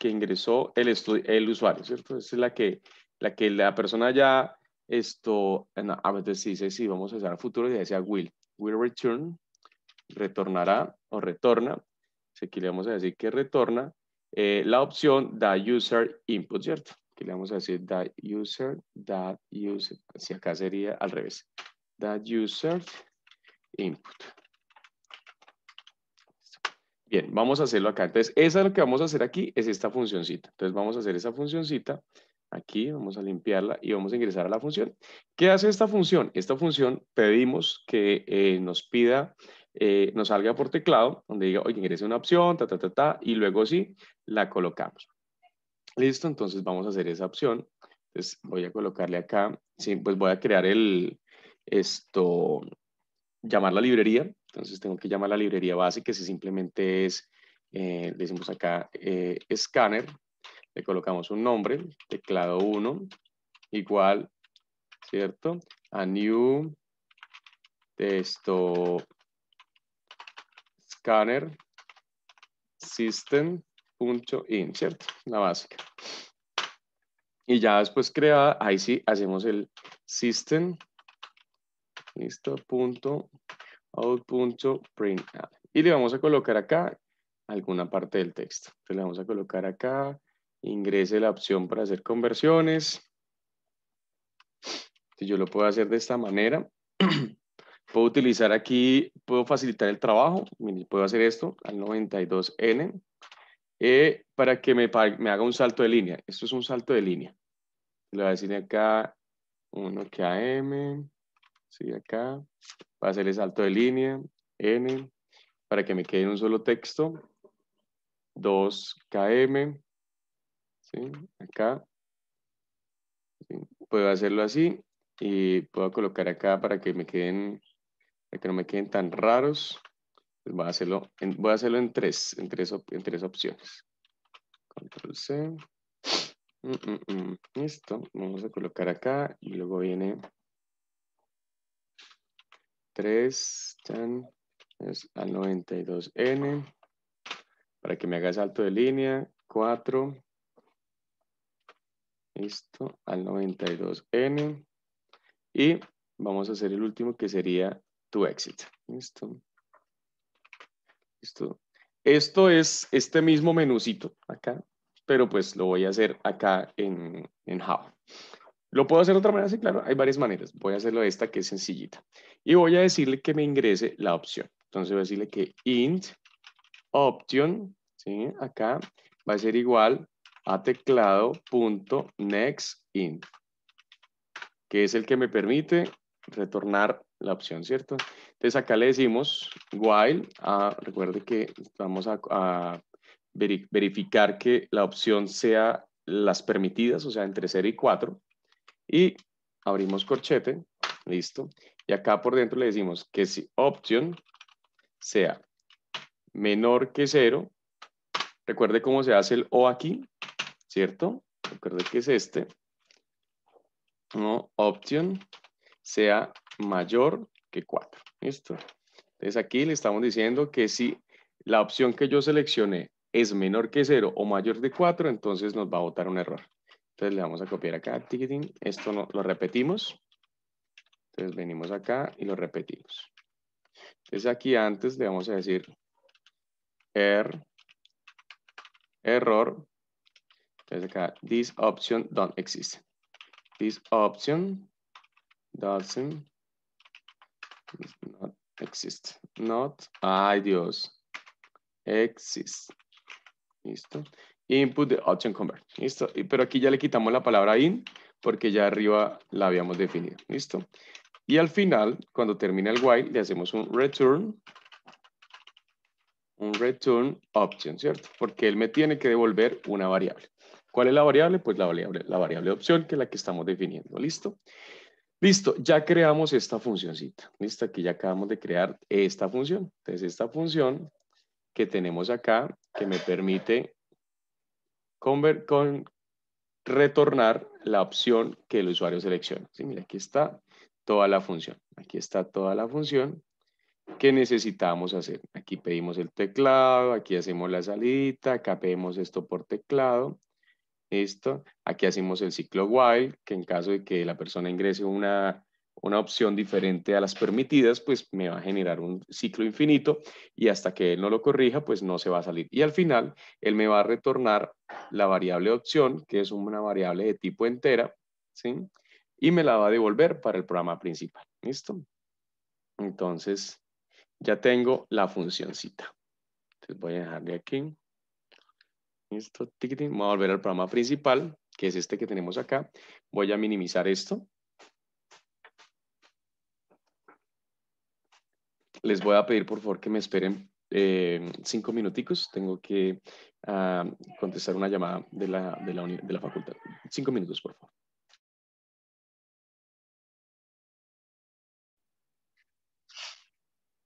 que ingresó el, el usuario, ¿cierto? Esa es la que, la que la persona ya, esto, eh, a veces dice, sí, vamos a usar a futuro y decía will, will return, retornará o retorna aquí le vamos a decir que retorna eh, la opción da user input, ¿cierto? Aquí le vamos a decir da user, user, si acá sería al revés, da user input. Bien, vamos a hacerlo acá. Entonces, esa es lo que vamos a hacer aquí, es esta funcioncita. Entonces, vamos a hacer esa funcioncita. Aquí vamos a limpiarla y vamos a ingresar a la función. ¿Qué hace esta función? Esta función pedimos que eh, nos pida eh, nos salga por teclado, donde diga, oye, ingrese una opción, ta, ta, ta, ta, y luego sí, la colocamos. Listo, entonces vamos a hacer esa opción. Entonces voy a colocarle acá, sí, pues voy a crear el, esto, llamar la librería. Entonces tengo que llamar la librería base, que si simplemente es, eh, decimos acá, escáner, eh, le colocamos un nombre, teclado 1, igual, ¿cierto? A new, texto scanner ¿Cierto? la básica. Y ya después creada, ahí sí hacemos el system, listo, punto, out punto print Y le vamos a colocar acá alguna parte del texto. Entonces le vamos a colocar acá, ingrese la opción para hacer conversiones. Si yo lo puedo hacer de esta manera. Puedo utilizar aquí, puedo facilitar el trabajo, puedo hacer esto al 92N eh, para que me, haga un salto de línea. Esto es un salto de línea. Le voy a decir acá 1KM, sí, acá, va a hacer el salto de línea, N, para que me quede un solo texto. 2KM, sí, acá. puedo hacerlo así y puedo colocar acá para que me queden para que no me queden tan raros, pues voy a hacerlo en, tres, en, tres, opciones. Control C. Mm, mm, mm. Listo, vamos a colocar acá y luego viene 3 es al 92N para que me haga salto de línea, 4, listo, al 92N y vamos a hacer el último que sería to exit. Listo. Listo. Esto es este mismo menucito acá, pero pues lo voy a hacer acá en, en Java. Lo puedo hacer de otra manera, sí, claro, hay varias maneras. Voy a hacerlo esta que es sencillita. Y voy a decirle que me ingrese la opción. Entonces voy a decirle que int option, ¿sí? acá, va a ser igual a teclado.nextInt, que es el que me permite retornar la opción, ¿cierto? Entonces acá le decimos while, ah, recuerde que vamos a, verificar que la opción sea las permitidas, o sea, entre 0 y 4. Y abrimos corchete, listo. Y acá por dentro le decimos que si option sea menor que 0, recuerde cómo se hace el O aquí, ¿cierto? Recuerde que es este. No, option sea mayor que 4. ¿Listo? Entonces aquí le estamos diciendo que si la opción que yo seleccioné es menor que 0 o mayor de 4, entonces nos va a botar un error. Entonces le vamos a copiar acá, ticketing, esto no, lo repetimos. Entonces venimos acá y lo repetimos. Entonces aquí antes le vamos a decir er, error. Entonces acá, this option don't exist. This option doesn't Not exist. Not, ay Dios. Exist. Listo. Input de option convert. Listo. Pero aquí ya le quitamos la palabra in porque ya arriba la habíamos definido. Listo. Y al final, cuando termina el while, le hacemos un return. Un return option, ¿cierto? Porque él me tiene que devolver una variable. ¿Cuál es la variable? Pues la variable, la variable opción, que es la que estamos definiendo. ¿Listo? Listo, ya creamos esta funcioncita. Listo, aquí ya acabamos de crear esta función. Entonces, esta función que tenemos acá, que me permite retornar la opción que el usuario selecciona. Sí, mira, aquí está toda la función. Aquí está toda la función que necesitamos hacer. Aquí pedimos el teclado, aquí hacemos la salida, acá pedimos esto por teclado. Listo. Aquí hacemos el ciclo while, que en caso de que la persona ingrese una, una opción diferente a las permitidas, pues me va a generar un ciclo infinito y hasta que él no lo corrija, pues no se va a salir. Y al final, él me va a retornar la variable opción, que es una variable de tipo entera, ¿sí? Y me la va a devolver para el programa principal. ¿Listo? Entonces, ya tengo la funcioncita. Entonces voy a dejarle aquí. Esto, vamos a volver al programa principal, que es este que tenemos acá. Voy a minimizar esto. Les voy a pedir, por favor, que me esperen eh, cinco minuticos. Tengo que ah, contestar una llamada de la, de la facultad. Cinco minutos, por favor.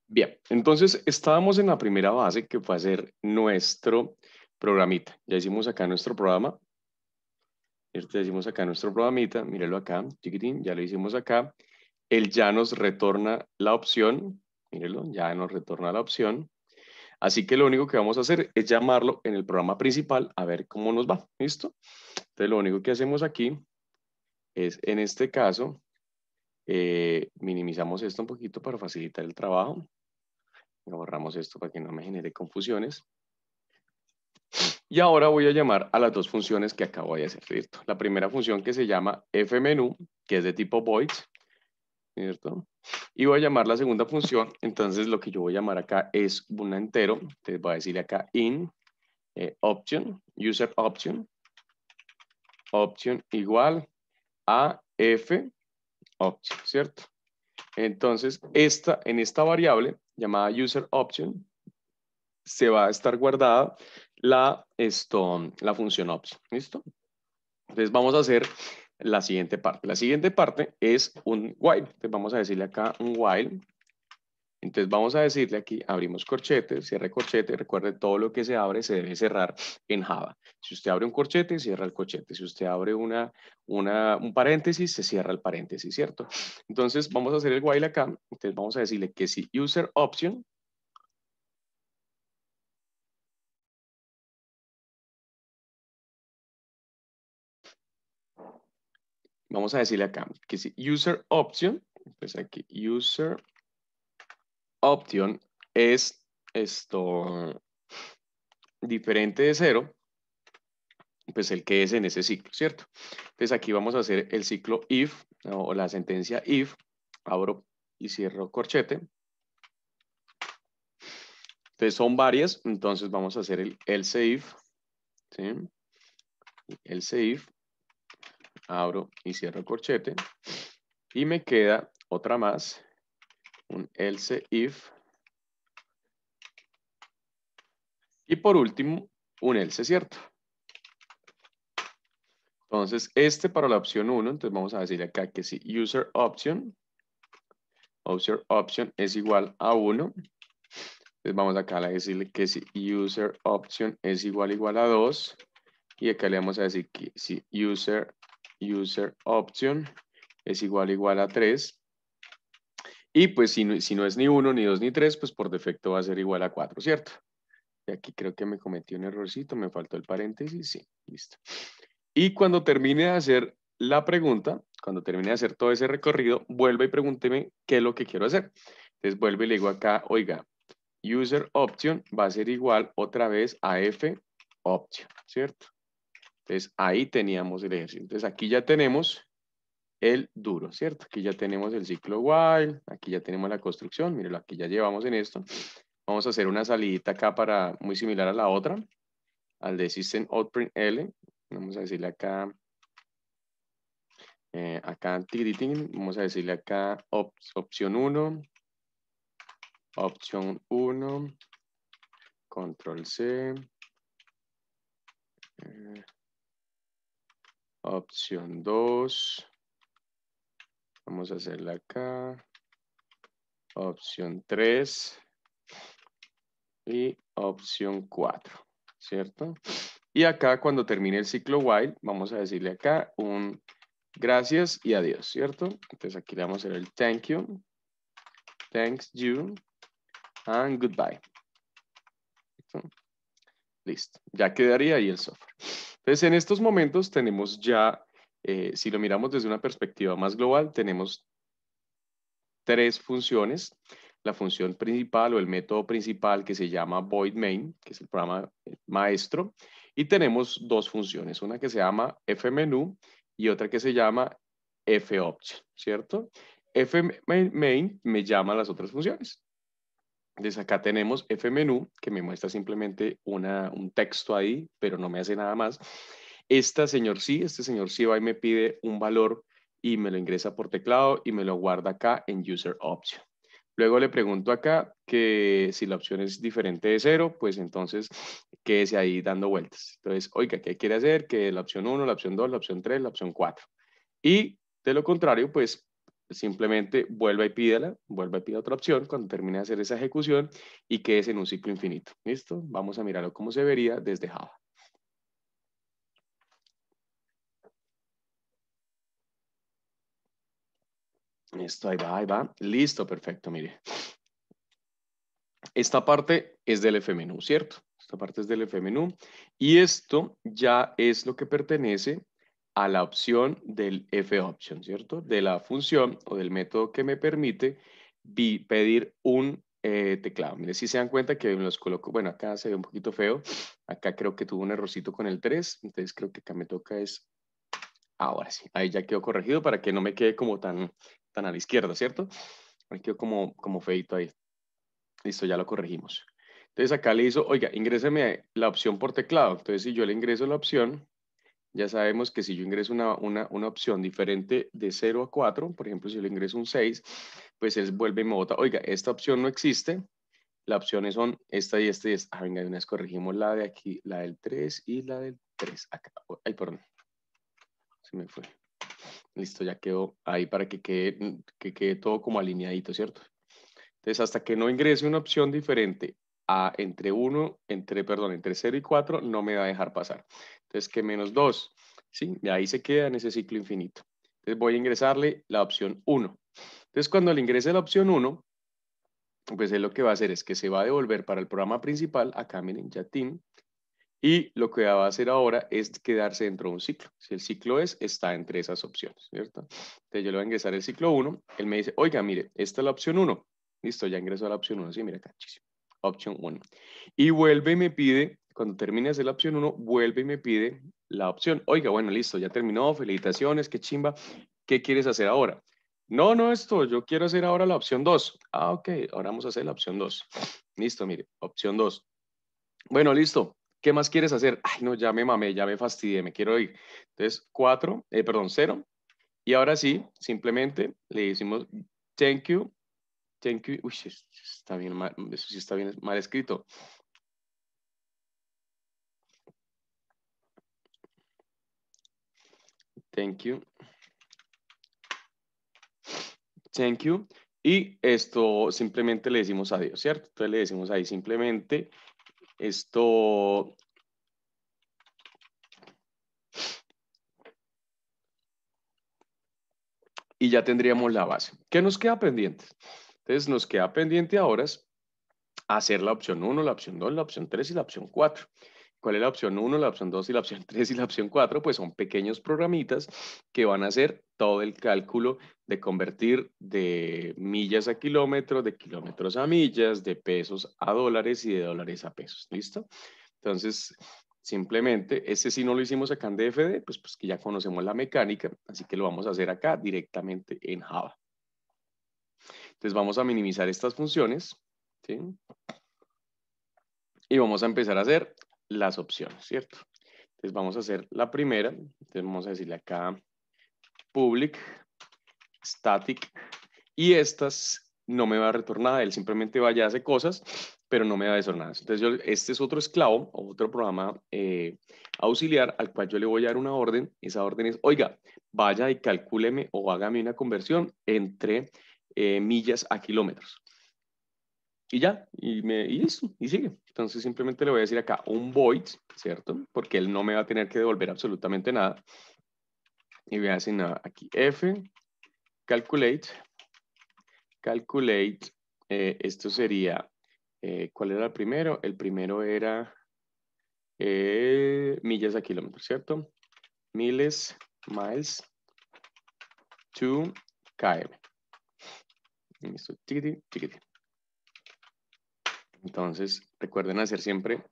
Bien, entonces estábamos en la primera base que fue hacer nuestro programita. Ya hicimos acá nuestro programa. Este hicimos acá nuestro programita, mírelo acá, chiquitín, ya lo hicimos acá. Él ya nos retorna la opción, mírenlo, ya nos retorna la opción. Así que lo único que vamos a hacer es llamarlo en el programa principal a ver cómo nos va, ¿listo? Entonces lo único que hacemos aquí es, en este caso, eh, minimizamos esto un poquito para facilitar el trabajo. Borramos esto para que no me genere confusiones. Y ahora voy a llamar a las dos funciones que acabo de hacer, ¿cierto? La primera función que se llama fMenu, que es de tipo void, ¿cierto? Y voy a llamar la segunda función, entonces lo que yo voy a llamar acá es un entero, entonces voy a decirle acá in eh, option, user option, option igual a f option, ¿cierto? Entonces, esta, en esta variable llamada user option, se va a estar guardada la, esto, la función ops. ¿Listo? Entonces vamos a hacer la siguiente parte. La siguiente parte es un while. Entonces vamos a decirle acá un while. Entonces vamos a decirle aquí, abrimos corchete, cierre corchete. Recuerde, todo lo que se abre se debe cerrar en Java. Si usted abre un corchete, cierra el corchete. Si usted abre una, una, un paréntesis, se cierra el paréntesis, ¿cierto? Entonces vamos a hacer el while acá. Entonces vamos a decirle que si user option, Vamos a decirle acá que si user option, pues aquí user option es esto diferente de cero, pues el que es en ese ciclo, ¿cierto? Entonces aquí vamos a hacer el ciclo if o la sentencia if, abro y cierro corchete. Entonces son varias, entonces vamos a hacer el else if, El else abro y cierro el corchete. Y me queda otra más, un else if. Y por último, un else cierto. Entonces, este para la opción 1, entonces vamos a decir acá que si user option, user option es igual a 1. Entonces vamos acá a decirle que si user option es igual igual a 2. Y acá le vamos a decir que si user user option es igual igual a 3. Y pues si no, si no es ni 1, ni 2, ni 3, pues por defecto va a ser igual a 4, ¿cierto? Y aquí creo que me cometí un errorcito, me faltó el paréntesis, sí, listo. Y cuando termine de hacer la pregunta, cuando termine de hacer todo ese recorrido, vuelve y pregúnteme qué es lo que quiero hacer. Entonces vuelve y le digo acá, oiga, user option va a ser igual otra vez a f option, ¿cierto? ahí teníamos el ejercicio. Entonces, aquí ya tenemos el duro, ¿cierto? Aquí ya tenemos el ciclo while, aquí ya tenemos la construcción, mírenlo, aquí ya llevamos en esto. Vamos a hacer una salidita acá para, muy similar a la otra, al de System L. Vamos a decirle acá, eh, acá acá, vamos a decirle acá opción 1, opción 1, control C, eh, Opción 2. Vamos a hacerla acá. Opción 3. Y opción 4. ¿Cierto? Y acá cuando termine el ciclo while, vamos a decirle acá un gracias y adiós, ¿cierto? Entonces aquí le vamos a hacer el thank you, thanks you, and goodbye. ¿Listo? Listo. Ya quedaría ahí el software. Entonces, en estos momentos tenemos ya, eh, si lo miramos desde una perspectiva más global, tenemos tres funciones. La función principal o el método principal que se llama void main, que es el programa eh, maestro, y tenemos dos funciones, una que se llama fmenu y otra que se llama FOption, ¿cierto? fmain me llama a las otras funciones. Entonces acá tenemos Fmenu, que me muestra simplemente una, un texto ahí, pero no me hace nada más. Esta señor sí, este señor sí va y me pide un valor y me lo ingresa por teclado y me lo guarda acá en user option. Luego le pregunto acá que si la opción es diferente de cero, pues entonces quédese ahí dando vueltas. Entonces, oiga, ¿qué quiere hacer? Que la opción 1, la opción 2, la opción 3, la opción 4. Y de lo contrario, pues simplemente vuelva y pídela, vuelva y pida otra opción cuando termine de hacer esa ejecución y quedes en un ciclo infinito. ¿Listo? Vamos a mirarlo cómo se vería desde Java. Listo, ahí va, ahí va. Listo, perfecto, mire. Esta parte es del F ¿cierto? Esta parte es del F y esto ya es lo que pertenece a la opción del f-option, ¿cierto? De la función o del método que me permite pedir un eh, teclado. Mire, si se dan cuenta que los coloco, bueno, acá se ve un poquito feo, acá creo que tuvo un errorcito con el 3, entonces creo que acá me toca es, ahora sí, ahí ya quedó corregido para que no me quede como tan, tan a la izquierda, ¿cierto? Ahí quedó como, como feito ahí. Listo, ya lo corregimos. Entonces acá le hizo, oiga, ingréseme la opción por teclado. Entonces si yo le ingreso la opción, ya sabemos que si yo ingreso una, una, una, opción diferente de 0 a 4, por ejemplo, si yo le ingreso un 6, pues él vuelve y me vota, oiga, esta opción no existe, las opciones son esta y esta Ah, venga, de una vez corregimos la de aquí, la del 3 y la del 3. Acá, ay, perdón, se me fue. Listo, ya quedó ahí para que quede, que quede todo como alineadito, ¿cierto? Entonces, hasta que no ingrese una opción diferente a entre 1, entre, perdón, entre 0 y 4 no me va a dejar pasar. Entonces, que menos 2, ¿sí? Y ahí se queda en ese ciclo infinito. Entonces voy a ingresarle la opción 1. Entonces, cuando le ingrese la opción 1, pues él lo que va a hacer es que se va a devolver para el programa principal, acá miren, ya team y lo que va a hacer ahora es quedarse dentro de un ciclo. Si el ciclo es, está entre esas opciones, ¿cierto? Entonces yo le voy a ingresar el ciclo 1, él me dice, oiga, mire, esta es la opción 1. Listo, ya ingresó a la opción 1, sí, mira cachísimo. Opción 1. Y vuelve y me pide, cuando termine de hacer la opción 1, vuelve y me pide la opción. Oiga, bueno, listo, ya terminó, felicitaciones, qué chimba, ¿qué quieres hacer ahora? No, no, esto, yo quiero hacer ahora la opción 2. Ah, ok, ahora vamos a hacer la opción 2. Listo, mire, opción 2. Bueno, listo, ¿qué más quieres hacer? Ay, no, ya me mamé, ya me fastidié, me quiero ir. Entonces, 4, eh, perdón, 0. Y ahora sí, simplemente le decimos thank you thank you. Uy, está bien mal, eso sí está bien mal escrito. Thank you. Thank you. Y esto simplemente le decimos adiós, ¿cierto? Entonces le decimos ahí simplemente esto. Y ya tendríamos la base. ¿Qué nos queda pendiente? Entonces nos queda pendiente ahora hacer la opción 1, la opción 2, la opción 3 y la opción 4. ¿Cuál es la opción 1, la opción 2 y la opción 3 y la opción 4? Pues son pequeños programitas que van a hacer todo el cálculo de convertir de millas a kilómetros, de kilómetros a millas, de pesos a dólares y de dólares a pesos. ¿Listo? Entonces, simplemente, ese sí no lo hicimos acá en DFD, pues, pues que ya conocemos la mecánica, así que lo vamos a hacer acá directamente en Java. Entonces vamos a minimizar estas funciones, Y vamos a empezar a hacer las opciones, ¿cierto? Entonces vamos a hacer la primera, entonces vamos a decirle acá public, static, y estas no me va a retornar, él simplemente vaya a hacer cosas, pero no me va a nada. Entonces este es otro esclavo, otro programa eh, auxiliar al cual yo le voy a dar una orden, esa orden es, oiga, vaya y calcúleme o hágame una conversión entre eh, millas a kilómetros. Y ya, y, me, y listo, y sigue. Entonces simplemente le voy a decir acá un void, ¿cierto? Porque él no me va a tener que devolver absolutamente nada. Y voy a asignar aquí f, calculate, calculate, eh, esto sería, eh, ¿cuál era el primero? El primero era millas a kilómetros, ¿cierto? Miles, miles, to km. Entonces, recuerden hacer siempre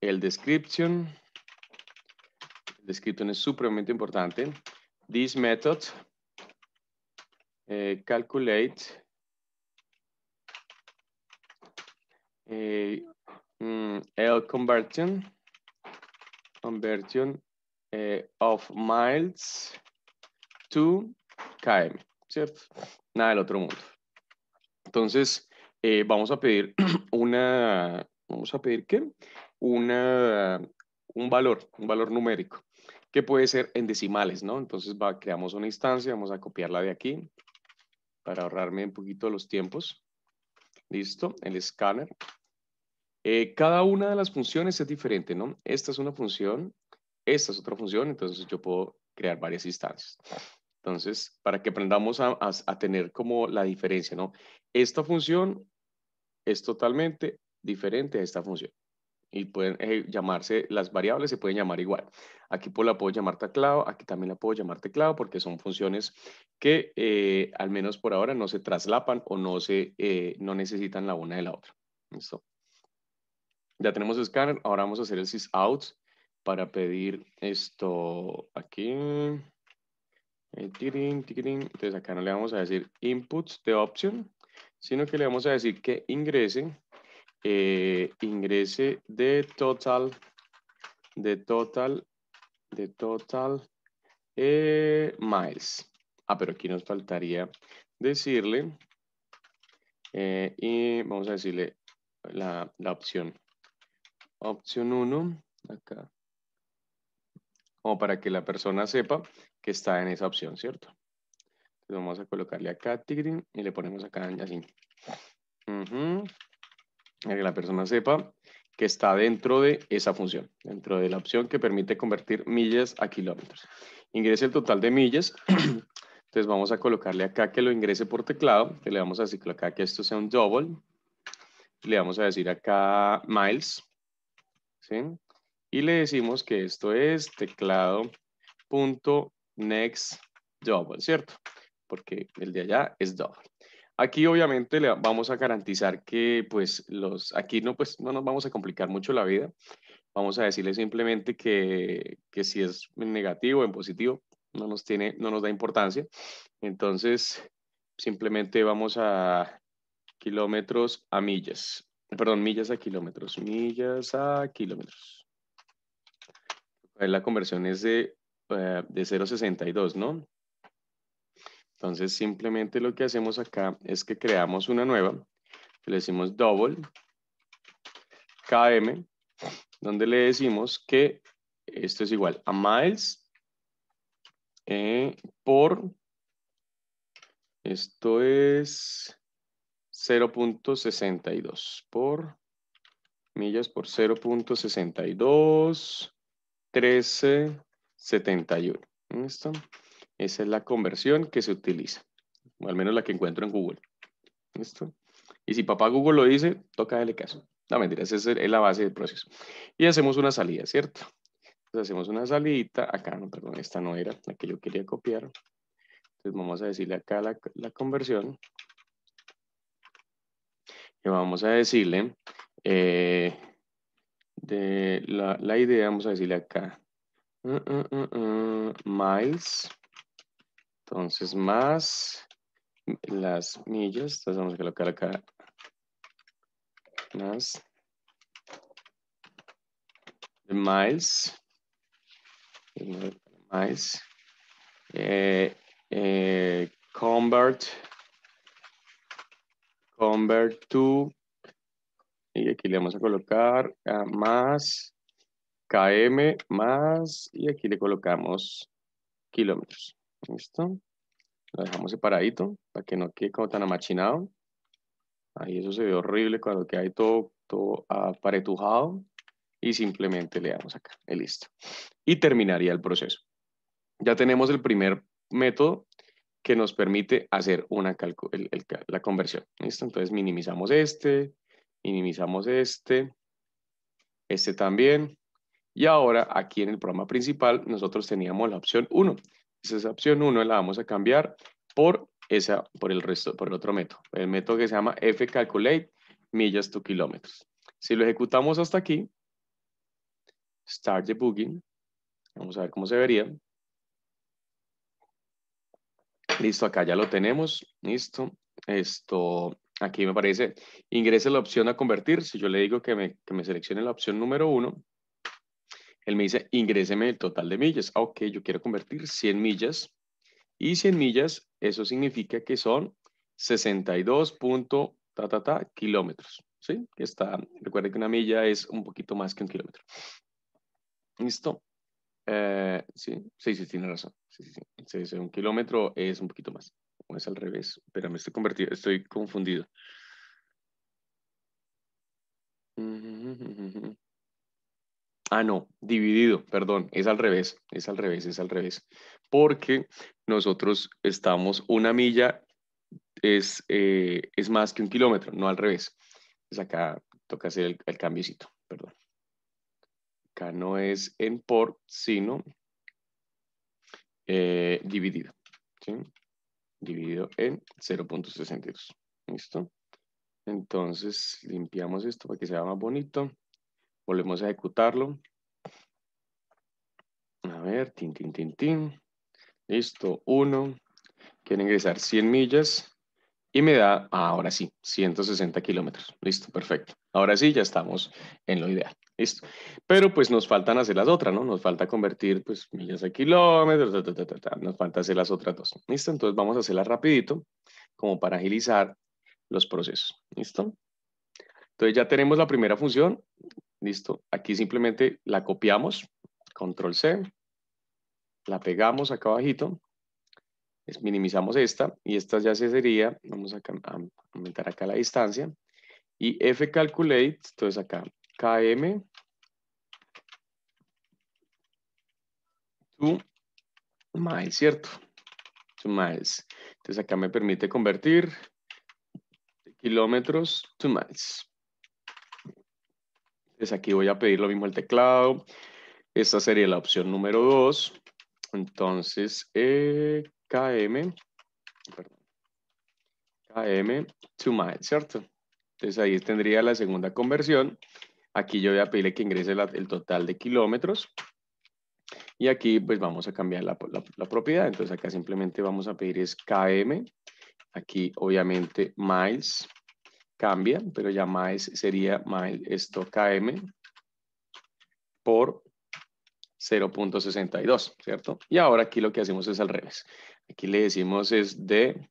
el description. El description es supremamente importante. This method eh, calculate el eh, mm, conversion conversion eh, of miles to km. Nada del otro mundo. Entonces, eh, vamos a pedir una, vamos a pedir qué? un valor, un valor numérico, que puede ser en decimales, ¿no? Entonces creamos una instancia, vamos a copiarla de aquí para ahorrarme un poquito los tiempos. Listo, el escáner. Eh, cada una de las funciones es diferente, ¿no? Esta es una función, esta es otra función, entonces yo puedo crear varias instancias. Entonces, para que aprendamos a, tener como la diferencia, ¿no? Esta función es totalmente diferente a esta función y pueden eh, llamarse, las variables se pueden llamar igual. Aquí pues, la puedo llamar teclado, aquí también la puedo llamar teclado porque son funciones que eh, al menos por ahora no se traslapan o no, se, eh, no necesitan la una de la otra. Listo. Ya tenemos scanner, ahora vamos a hacer el sysout para pedir esto aquí. Eh, Entonces acá no le vamos a decir inputs de option, sino que le vamos a decir que ingrese, eh, ingrese de total, de total, de total eh, miles. Ah, pero aquí nos faltaría decirle, y vamos a decirle la, la opción. Opción 1, acá. Como para que la persona sepa que está en esa opción, ¿cierto? Entonces vamos a colocarle acá Tigrin y le ponemos acá así. Para que la persona sepa que está dentro de esa función, dentro de la opción que permite convertir millas a kilómetros. Ingrese el total de millas. Entonces vamos a colocarle acá que lo ingrese por teclado. le vamos a decir acá que esto sea un double. Le vamos a decir acá miles. ¿sí? Y le decimos que esto es teclado next double, ¿cierto? Porque el de allá es double. Aquí obviamente le vamos a garantizar que pues los, aquí no, pues, no nos vamos a complicar mucho la vida. Vamos a decirle simplemente que, si es negativo o en positivo, no nos, tiene, no nos da importancia. Entonces, simplemente vamos a kilómetros a millas. Perdón, millas a kilómetros. Millas a kilómetros. La conversión es de eh, de 0.62, ¿no? Entonces simplemente lo que hacemos acá es que creamos una nueva, le decimos double km, donde le decimos que esto es igual a miles eh, por, esto es 0.62 por millas por 0.62, 13 71. ¿Listo? Esa es la conversión que se utiliza, o al menos la que encuentro en Google. ¿Listo? Y si papá Google lo dice, toca darle caso. No, mentira esa es la base del proceso. Y hacemos una salida, ¿cierto? Entonces hacemos una salidita. Acá, no, perdón, esta no era la que yo quería copiar. Entonces vamos a decirle acá la, conversión. Y vamos a decirle, eh, de la idea, vamos a decirle acá, Mm, mm, mm, miles. Entonces, más las millas. Entonces, vamos a colocar acá. Más. Miles. Miles. Eh, eh, convert. Convert to. Y aquí le vamos a colocar más km más, y aquí le colocamos kilómetros. ¿Listo? Lo dejamos separadito para que no quede como tan amachinado. Ahí eso se ve horrible cuando queda ahí todo, todo aparetujado. Y simplemente le damos acá, listo. Y terminaría el proceso. Ya tenemos el primer método que nos permite hacer una la conversión. ¿Listo? Entonces minimizamos este, minimizamos este, este también, y ahora aquí en el programa principal nosotros teníamos la opción 1. Pues esa opción 1 la vamos a cambiar por, esa, por, el resto, por el otro método. El método que se llama fcalculate millas to kilómetros. Si lo ejecutamos hasta aquí, start debugging. Vamos a ver cómo se vería. Listo, acá ya lo tenemos. Listo. Esto, aquí me parece, ingrese la opción a convertir. Si yo le digo que me, que me seleccione la opción número 1, él me dice, ingréseme el total de millas. Ah, ok, yo quiero convertir 100 millas. Y 100 millas, eso significa que son 62. Ta, ta, kilómetros. ¿Sí? Que está, recuerden que una milla es un poquito más que un kilómetro. ¿Listo? Eh, sí, sí, sí, tiene razón. Sí, sí, sí. Un kilómetro es un poquito más. O es al revés. Pero me estoy convertido, estoy confundido. Ah, no, dividido, perdón, es al revés, es al revés, es al revés. Porque nosotros estamos, una milla es, eh, es más que un kilómetro, no al revés. Pues acá toca hacer el, el perdón. Acá no es en por, sino eh, dividido. Dividido en 0.62. ¿Listo? Entonces limpiamos esto para que sea más bonito. Volvemos a ejecutarlo. A ver, tin, tin, tin, tin. Listo, uno. quiere ingresar 100 millas y me da, ah, ahora sí, 160 kilómetros. Listo, perfecto. Ahora sí, ya estamos en lo ideal. Listo. Pero pues nos faltan hacer las otras, ¿no? Nos falta convertir pues millas a kilómetros, nos falta hacer las otras dos. Listo, entonces vamos a hacerlas rapidito como para agilizar los procesos. ¿Listo? Entonces ya tenemos la primera función Listo. Aquí simplemente la copiamos, control C, la pegamos acá abajito, minimizamos esta y esta ya se sería, vamos a, a aumentar acá la distancia, y F calculate, entonces acá, KM, to miles, ¿cierto? To miles. Entonces acá me permite convertir kilómetros to miles. Entonces aquí voy a pedir lo mismo el teclado. Esta sería la opción número 2. Entonces, eh, KM, KM to miles, ¿cierto? Entonces ahí tendría la segunda conversión. Aquí yo voy a pedirle que ingrese el total de kilómetros. Y aquí pues vamos a cambiar la, la, propiedad. Entonces acá simplemente vamos a pedir es KM. Aquí obviamente miles cambia, pero ya más sería más esto KM por 0.62, ¿cierto? Y ahora aquí lo que hacemos es al revés. Aquí le decimos es de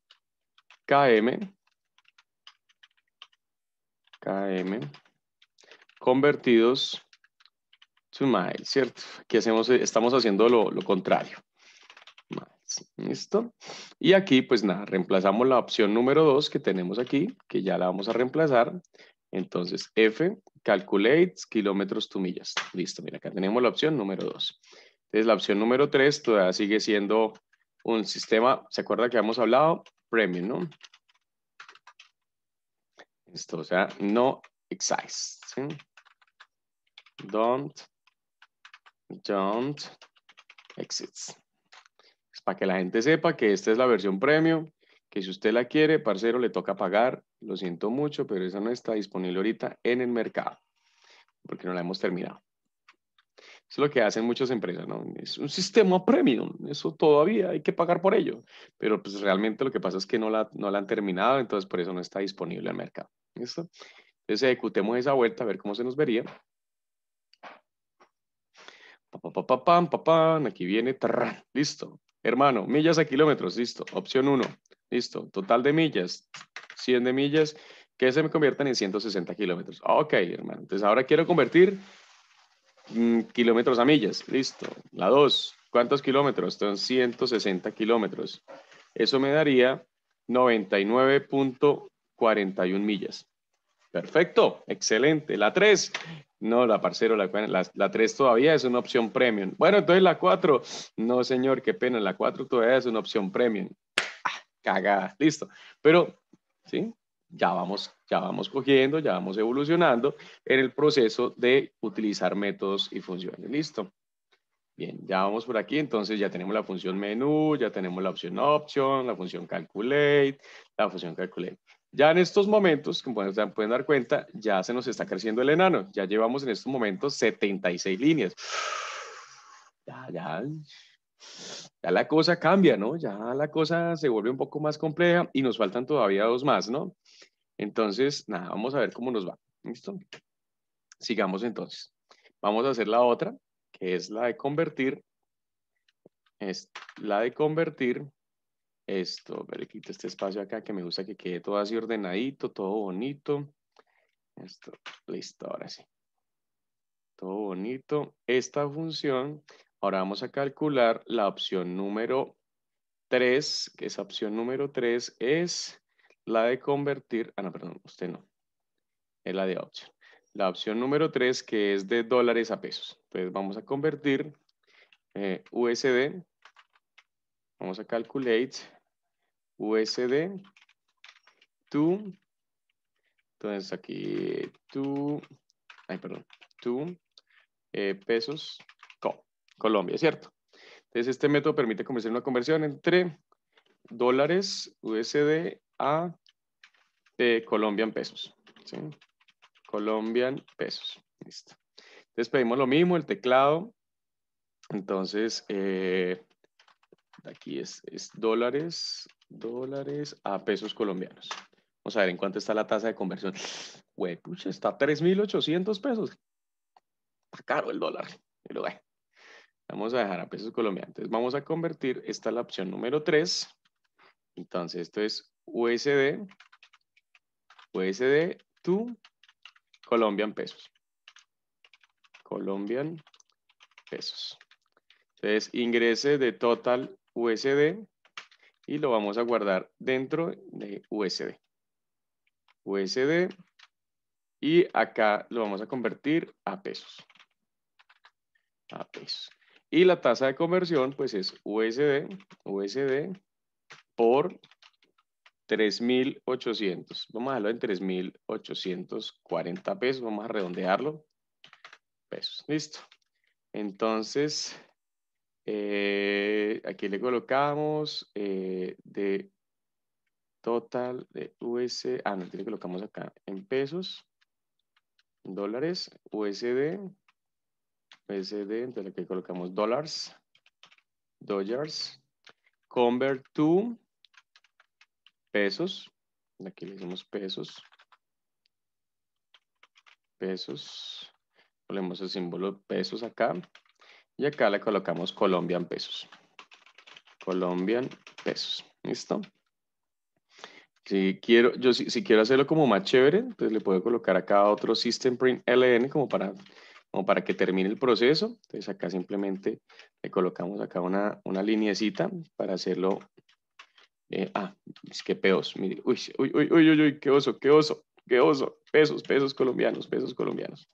KM, KM, convertidos to miles ¿cierto? Aquí hacemos, estamos haciendo lo contrario. ¿Listo? Y aquí, pues nada, reemplazamos la opción número 2 que tenemos aquí, que ya la vamos a reemplazar. Entonces, F, calculate kilómetros tu millas. Listo, mira, acá tenemos la opción número 2. Entonces, la opción número 3 todavía sigue siendo un sistema, ¿se acuerda que habíamos hablado? Premium, ¿no? Esto, o sea, no excise. Don't, don't exits para que la gente sepa que esta es la versión premium, que si usted la quiere, parcero, le toca pagar. Lo siento mucho, pero esa no está disponible ahorita en el mercado, porque no la hemos terminado. es lo que hacen muchas empresas, ¿no? Es un sistema premium, eso todavía hay que pagar por ello, pero pues realmente lo que pasa es que no la, han terminado, entonces por eso no está disponible en el mercado. ¿Listo? Entonces ejecutemos esa vuelta a ver cómo se nos vería. Pa, pa, pa, pam, aquí viene, tarrán, listo. Hermano, millas a kilómetros, listo. Opción 1, listo. Total de millas, 100 de millas, que se me conviertan en 160 kilómetros. Ok, hermano. Entonces ahora quiero convertir mm, kilómetros a millas, listo. La 2, ¿cuántos kilómetros? Son 160 kilómetros. Eso me daría 99.41 millas. Perfecto, excelente. La 3, no, la parcero, la, la, 3 todavía es una opción premium. Bueno, entonces la 4, no señor, qué pena, la 4 todavía es una opción premium. Ah, listo. Pero, ¿sí? Ya vamos, ya vamos cogiendo, ya vamos evolucionando en el proceso de utilizar métodos y funciones. Listo. Bien, ya vamos por aquí, entonces ya tenemos la función menú, ya tenemos la opción option, la función calculate, la función calculate. Ya en estos momentos, como pueden dar cuenta, ya se nos está creciendo el enano. Ya llevamos en estos momentos 76 líneas. Ya, ya, ya la cosa cambia, ¿no? Ya la cosa se vuelve un poco más compleja y nos faltan todavía dos más, ¿no? Entonces, nada, vamos a ver cómo nos va. ¿Listo? Sigamos entonces. Vamos a hacer la otra, que es la de convertir. Es la de convertir esto, pero quito este espacio acá que me gusta que quede todo así ordenadito, todo bonito. Esto, listo, ahora sí. Todo bonito. Esta función, ahora vamos a calcular la opción número 3, que esa opción número 3 es la de convertir, ah no, perdón, usted no, es la de opción. La opción número 3 que es de dólares a pesos. Entonces vamos a convertir eh, USD, vamos a calculate USD to, entonces aquí tú, ay, perdón, to eh, pesos Colombia, ¿cierto? Entonces este método permite convertir una conversión entre dólares USD a eh, Colombian pesos. ¿sí? Colombian pesos. Listo. Entonces pedimos lo mismo, el teclado. Entonces, eh, aquí es, es dólares dólares a pesos colombianos. Vamos a ver en cuánto está la tasa de conversión. Güey, pucha, está 3.800 pesos. Está caro el dólar. Pero bueno, vamos a dejar a pesos colombianos. Entonces vamos a convertir, esta es la opción número 3. Entonces esto es USD, USD to Colombian pesos. Colombian pesos. Entonces ingrese de total USD y lo vamos a guardar dentro de USD. USD y acá lo vamos a convertir a pesos. A pesos. Y la tasa de conversión pues es USD, USD por 3,800. Vamos a dejarlo en 3,840 pesos. Vamos a redondearlo. Pesos, listo. Entonces, eh, aquí le colocamos eh, de total de usd, ah, no, tiene le colocamos acá en pesos, dólares, USD, USD, entonces aquí colocamos dólares, dollars, convert to pesos, aquí le decimos pesos, pesos, ponemos el símbolo pesos acá, y acá le colocamos Colombian pesos. Colombian pesos. ¿Listo? Si quiero, yo si, quiero hacerlo como más chévere, pues le puedo colocar acá otro system print ln como para, para que termine el proceso. Entonces acá simplemente le colocamos acá una, una linecita para hacerlo. Eh, ah, es que peos. uy, uy, uy, uy, qué oso, qué oso, qué oso. Pesos, pesos colombianos, pesos colombianos.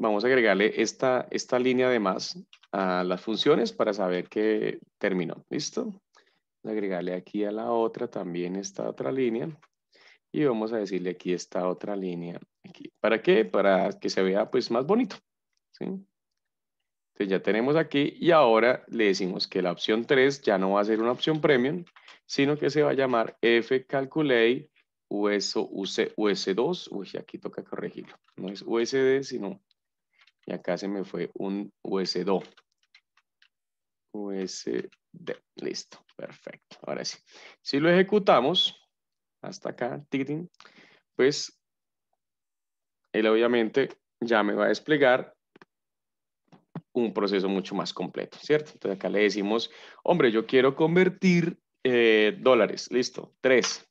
Vamos a agregarle esta, esta línea de más a las funciones para saber que terminó. ¿Listo? Vamos agregarle aquí a la otra también esta otra línea. Y vamos a decirle aquí esta otra línea. Aquí. ¿Para qué? Para que se vea pues más bonito. ¿sí? Entonces ya tenemos aquí y ahora le decimos que la opción 3 ya no va a ser una opción premium, sino que se va a llamar F USO, UC, US2, e uy, aquí toca corregirlo, no es USD, sino, y acá se me fue un USD, e USD, listo, perfecto, ahora sí. Si lo ejecutamos, hasta acá, pues, él obviamente ya me va a desplegar un proceso mucho más completo, ¿cierto? Entonces acá le decimos, hombre, yo quiero convertir eh, dólares, listo, tres,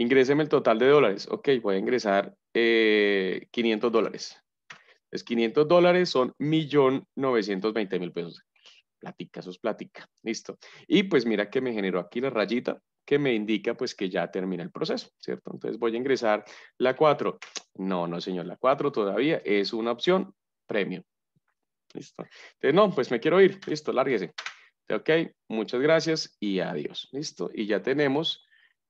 Ingréseme el total de dólares. Ok, voy a ingresar 500 eh, dólares. Entonces, 500 dólares son 1.920.000 pesos. Platica, eso es plática. Listo. Y pues mira que me generó aquí la rayita que me indica pues que ya termina el proceso, ¿cierto? Entonces voy a ingresar la 4. No, no señor, la 4 todavía es una opción premium. Listo. Entonces, no, pues me quiero ir. Listo, lárguese. Ok, muchas gracias y adiós. Listo. Y ya tenemos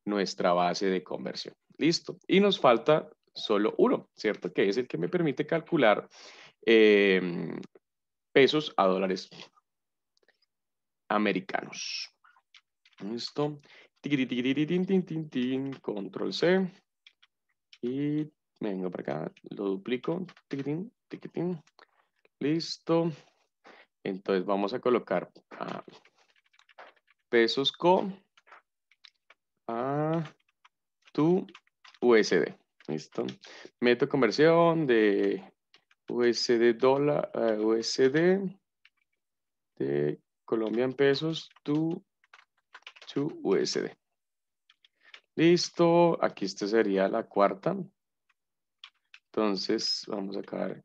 nuestra base de conversión. Listo. Y nos falta solo uno, ¿cierto? Que es el que me permite calcular em, pesos a dólares americanos. Listo. Control C. Y vengo para acá, lo duplico. Listo. Entonces vamos a colocar a ah, pesos con a tu USD. Listo. Meto conversión de USD dólar, USD de Colombian pesos, tu, USD. Listo, aquí esta sería la cuarta. Entonces, vamos a acabar.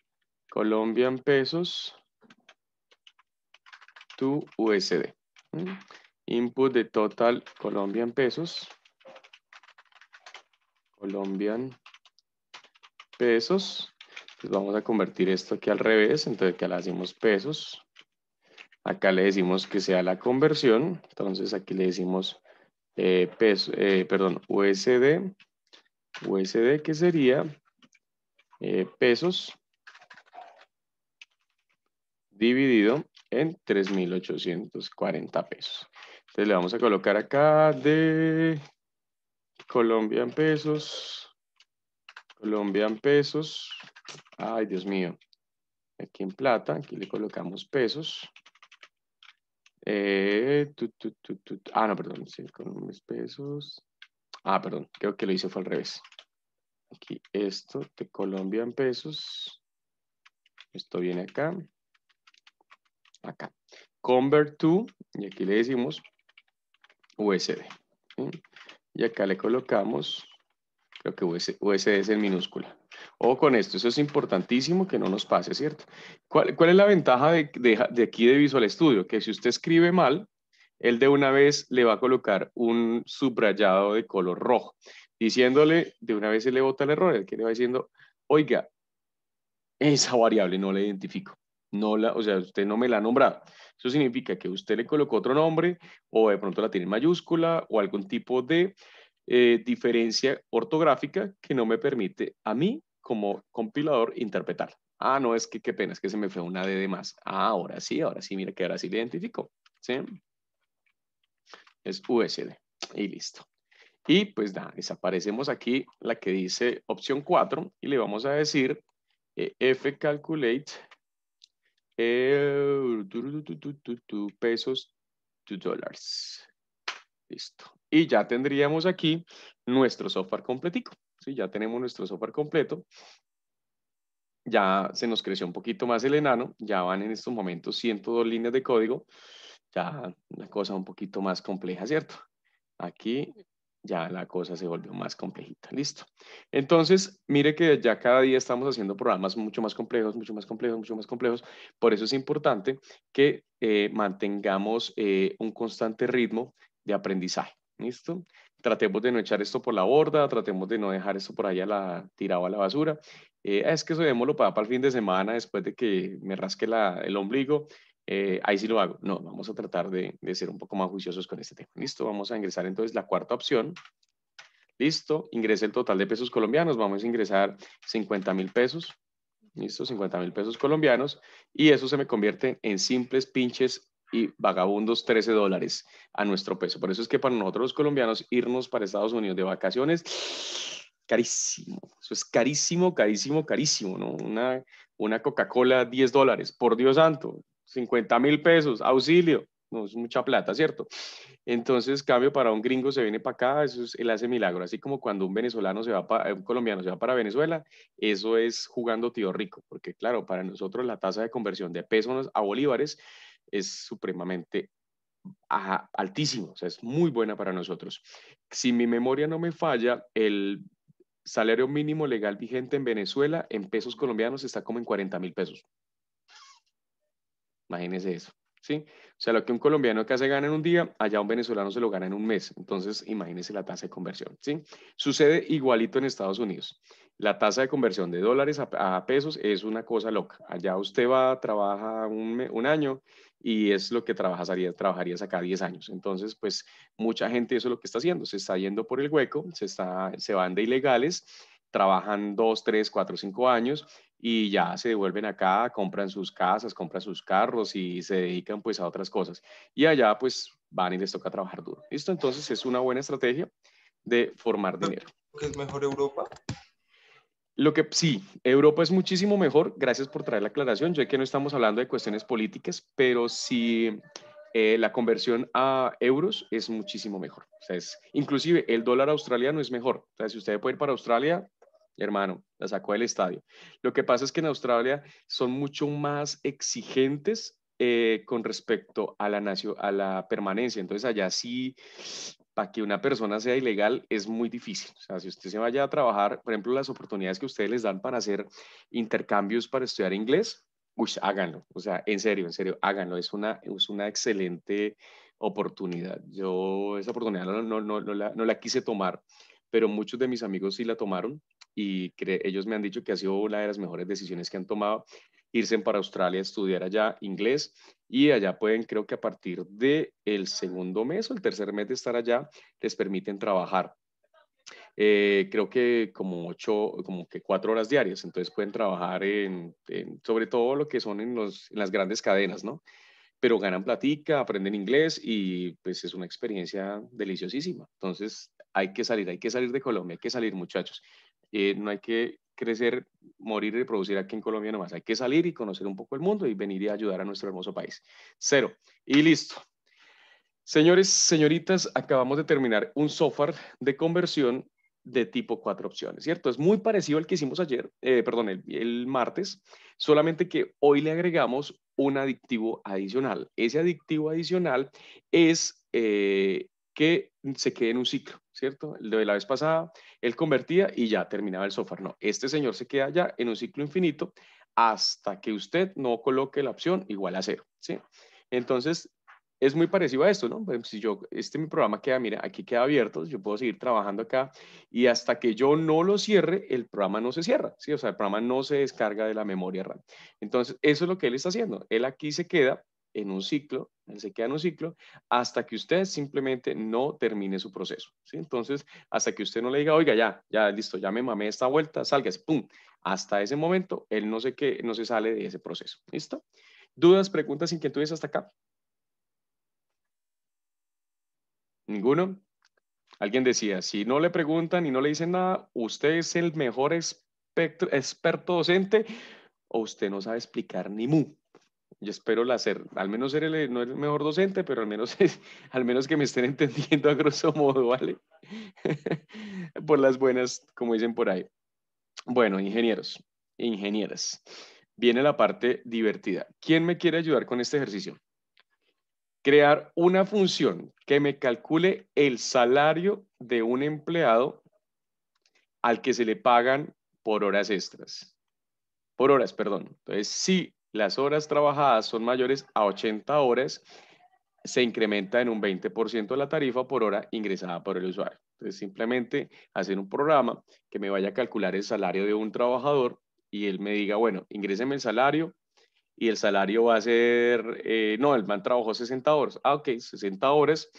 Colombian pesos, tu USD. ¿Mm? input de total Colombian pesos. Colombian pesos. Pues vamos a convertir esto aquí al revés, entonces acá le hacemos pesos. Acá le decimos que sea la conversión, entonces aquí le decimos eh, eh, perdón, USD, USD que sería eh, pesos dividido en 3,840 pesos. Entonces le vamos a colocar acá de Colombia en pesos. Colombia en pesos. Ay, Dios mío. Aquí en plata, aquí le colocamos pesos. Eh, ah, no, perdón, sí, con mis pesos. Ah, perdón, creo que lo hice fue al revés. Aquí esto de Colombia en pesos. Esto viene acá. Acá. Convert to, y aquí le decimos USD. Y acá le colocamos, creo que USD, es en minúscula. O con esto, eso es importantísimo que no nos pase, ¿cierto? ¿Cuál, es la ventaja de, aquí de Visual Studio? Que si usted escribe mal, él de una vez le va a colocar un subrayado de color rojo, diciéndole, de una vez se le bota el error, el que le va diciendo, oiga, esa variable no la identifico la, o sea, usted no me la ha nombrado. Eso significa que usted le colocó otro nombre o de pronto la tiene en mayúscula o algún tipo de eh, diferencia ortográfica que no me permite a mí como compilador interpretar. Ah, no, es que qué pena, es que se me fue una D de más. Ah, ahora sí, ahora sí, mira que ahora sí le identifico. Es USD y listo. Y pues da, desaparecemos aquí la que dice opción 4 y le vamos a decir eh, F calculate pesos, dólares. Listo. Y ya tendríamos aquí nuestro software completico. ¿sí? Ya tenemos nuestro software completo. Ya se nos creció un poquito más el enano. Ya van en estos momentos 102 líneas de código. Ya una cosa un poquito más compleja, ¿cierto? Aquí ya la cosa se volvió más complejita. Listo. Entonces, mire que ya cada día estamos haciendo programas mucho más complejos, mucho más complejos, mucho más complejos. Por eso es importante que eh, mantengamos eh, un constante ritmo de aprendizaje. ¿Listo? Tratemos de no echar esto por la borda, tratemos de no dejar esto por allá la, tirado a la basura. Eh, es que eso démoslo para, para el fin de semana después de que me rasque la, el ombligo eh, ahí sí lo hago. No, vamos a tratar de, ser un poco más juiciosos con este tema. Listo, vamos a ingresar entonces la cuarta opción. Listo, ingrese el total de pesos colombianos. Vamos a ingresar 50 mil pesos. Listo, 50 mil pesos colombianos. Y eso se me convierte en simples pinches y vagabundos 13 dólares a nuestro peso. Por eso es que para nosotros los colombianos irnos para Estados Unidos de vacaciones, carísimo. Eso es carísimo, carísimo, carísimo, ¿no? Una, una Coca-Cola 10 dólares, por Dios santo. 50 mil pesos, auxilio. No, es mucha plata, ¿cierto? Entonces, cambio para un gringo se viene para acá, eso es, él hace milagro. Así como cuando un venezolano se va para, un colombiano se va para Venezuela, eso es jugando tío rico, porque claro, para nosotros la tasa de conversión de pesos a bolívares es supremamente altísima. altísimo, o sea, es muy buena para nosotros. Si mi memoria no me falla, el salario mínimo legal vigente en Venezuela en pesos colombianos está como en 40 mil pesos. Imagínense eso. ¿Sí? O sea, lo que un colombiano que hace gana en un día, allá un venezolano se lo gana en un mes. Entonces, imagínense la tasa de conversión, ¿sí? Sucede igualito en Estados Unidos. La tasa de conversión de dólares a, pesos es una cosa loca. Allá usted va, trabaja un, año y es lo que trabajarías acá 10 años. Entonces, pues mucha gente eso es lo que está haciendo. Se está yendo por el hueco, se, está, se van de ilegales trabajan 2, 3, 4, 5 años y ya se devuelven acá, compran sus casas, compran sus carros y se dedican pues a otras cosas. Y allá pues van y les toca trabajar duro. Esto Entonces es una buena estrategia de formar dinero. es mejor Europa? Lo que sí, Europa es muchísimo mejor. Gracias por traer la aclaración. Yo sé que no estamos hablando de cuestiones políticas, pero sí eh, la conversión a euros es muchísimo mejor. O sea, es, inclusive el dólar australiano es mejor. O si usted puede ir para Australia, hermano, la sacó del estadio. Lo que pasa es que en Australia son mucho más exigentes eh, con respecto a la, a la permanencia. Entonces allá sí, para que una persona sea ilegal es muy difícil. O sea, si usted se vaya a trabajar, por ejemplo, las oportunidades que ustedes les dan para hacer intercambios para estudiar inglés, uy, háganlo. O sea, en serio, en serio, háganlo. Es una, es una excelente oportunidad. Yo esa oportunidad no, no, no, no la, la quise tomar pero muchos de mis amigos sí la tomaron y ellos me han dicho que ha sido una de las mejores decisiones que han tomado irse para Australia a estudiar allá inglés y allá pueden, creo que a partir del el segundo mes o el tercer mes de estar allá, les permiten trabajar. Eh, creo que como ocho, como que cuatro horas diarias, entonces pueden trabajar en sobre todo lo que son en, los, en las grandes cadenas, ¿no? Pero ganan platica, aprenden inglés y pues es una experiencia deliciosísima. Entonces hay que salir, hay que salir de Colombia, hay que salir muchachos. Eh, no hay que crecer, morir y reproducir aquí en Colombia nomás. Hay que salir y conocer un poco el mundo y venir y ayudar a nuestro hermoso país. Cero. Y listo. Señores, señoritas, acabamos de terminar un software de conversión de tipo cuatro opciones, ¿cierto? Es muy parecido al que hicimos ayer, eh, perdón, el, martes, solamente que hoy le agregamos un adictivo adicional. Ese adictivo adicional es eh, que se quede en un ciclo. ¿cierto? El de la vez pasada, él convertía y ya terminaba el software. No, este señor se queda ya en un ciclo infinito hasta que usted no coloque la opción igual a cero, ¿sí? Entonces, es muy parecido a esto, ¿no? si yo, este mi programa queda, mira, aquí queda abierto, yo puedo seguir trabajando acá y hasta que yo no lo cierre, el programa no se cierra, ¿sí? O sea, el programa no se descarga de la memoria RAM. Entonces, eso es lo que él está haciendo. Él aquí se queda en un ciclo, él se queda en un ciclo, hasta que usted simplemente no termine su proceso. ¿sí? Entonces, hasta que usted no le diga, oiga, ya, ya, listo, ya me mamé esta vuelta, salgas, pum. Hasta ese momento, él no, sé qué, no se sale de ese proceso. ¿Listo? ¿Dudas, preguntas, inquietudes hasta acá? ¿Ninguno? Alguien decía, si no le preguntan y no le dicen nada, usted es el mejor experto docente o usted no sabe explicar ni mu yo espero la hacer, al menos ser el, el mejor docente, pero al menos, es, al menos que me estén entendiendo a grosso modo, ¿vale? por las buenas, como dicen por ahí. Bueno, ingenieros, ingenieras, viene la parte divertida. ¿Quién me quiere ayudar con este ejercicio? Crear una función que me calcule el salario de un empleado al que se le pagan por horas extras. Por horas, perdón. Entonces, si las horas trabajadas son mayores a 80 horas, se incrementa en un 20% la tarifa por hora ingresada por el usuario. Entonces, simplemente hacer un programa que me vaya a calcular el salario de un trabajador y él me diga, bueno, ingréseme el salario y el salario va a ser, eh, no, el man trabajó 60 horas. Ah, ok, 60 horas.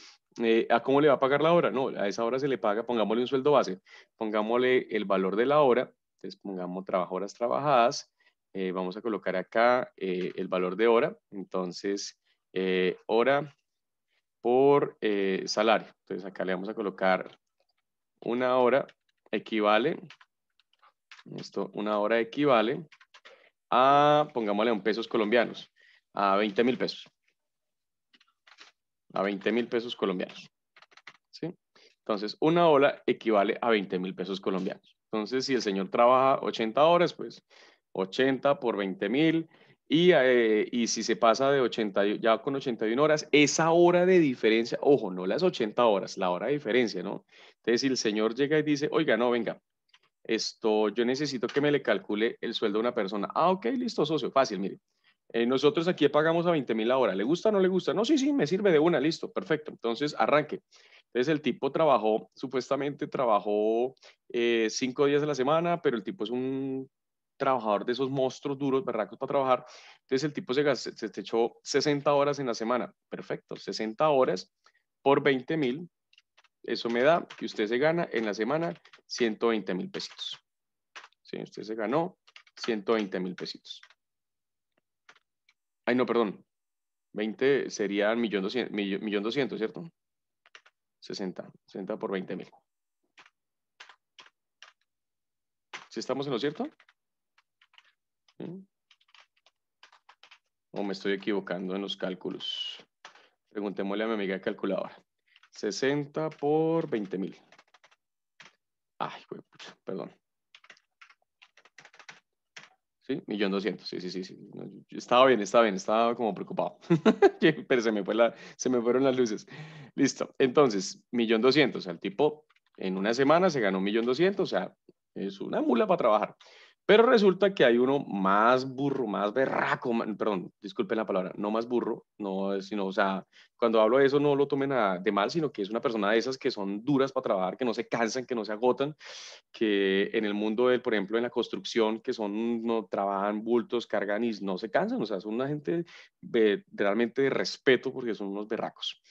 Eh, ¿A cómo le va a pagar la hora? No, a esa hora se le paga, pongámosle un sueldo base, pongámosle el valor de la hora, entonces pongamos trabajadoras trabajadas, eh, vamos a colocar acá eh, el valor de hora. Entonces, eh, hora por salario. Entonces, acá le vamos a colocar una hora equivale, esto, una hora equivale a, pongámosle en pesos colombianos, a 20 mil pesos. A 20 mil pesos colombianos. ¿Sí? Entonces, una hora equivale a 20 mil pesos colombianos. Entonces, si el señor trabaja 80 horas, pues 80 por 20 mil. Y, eh, y, si se pasa de 80, ya con 81 horas, esa hora de diferencia, ojo, no las 80 horas, la hora de diferencia, ¿no? Entonces, si el señor llega y dice, oiga, no, venga, esto, yo necesito que me le calcule el sueldo a una persona. Ah, ok, listo, socio, fácil, mire. Eh, nosotros aquí pagamos a 20 mil la hora. ¿Le gusta o no le gusta? No, sí, sí, me sirve de una, listo, perfecto. Entonces, arranque. Entonces, el tipo trabajó, supuestamente trabajó eh, cinco días a la semana, pero el tipo es un trabajador de esos monstruos duros, barracos, para trabajar. Entonces el tipo se, echó 60 horas en la semana. Perfecto, 60 horas por 20 mil. Eso me da que usted se gana en la semana 120 mil pesitos. Sí, usted se ganó 120 mil pesitos. Ay, no, perdón. 20 sería 1.200.000, ¿cierto? 60, 60 por 20 mil. ¿Sí estamos en lo cierto? ¿Mm? ¿O me estoy equivocando en los cálculos? Preguntémosle a mi amiga calculadora. 60 por 20 mil. Ay, perdón. Sí, millón doscientos. Sí, sí, sí, sí. estaba bien, estaba bien, estaba como preocupado. Pero se me, fueron las luces. Listo. Entonces, millón doscientos. O sea, el tipo en una semana se ganó millón doscientos. O sea, es una mula para trabajar. Pero resulta que hay uno más burro, más berraco, perdón, disculpen la palabra, no más burro, no, sino, o sea, cuando hablo de eso no lo tomen de mal, sino que es una persona de esas que son duras para trabajar, que no se cansan, que no se agotan, que en el mundo, del, por ejemplo, en la construcción, que son, no trabajan bultos, cargan y no se cansan, o sea, son una gente realmente de respeto porque son unos berracos.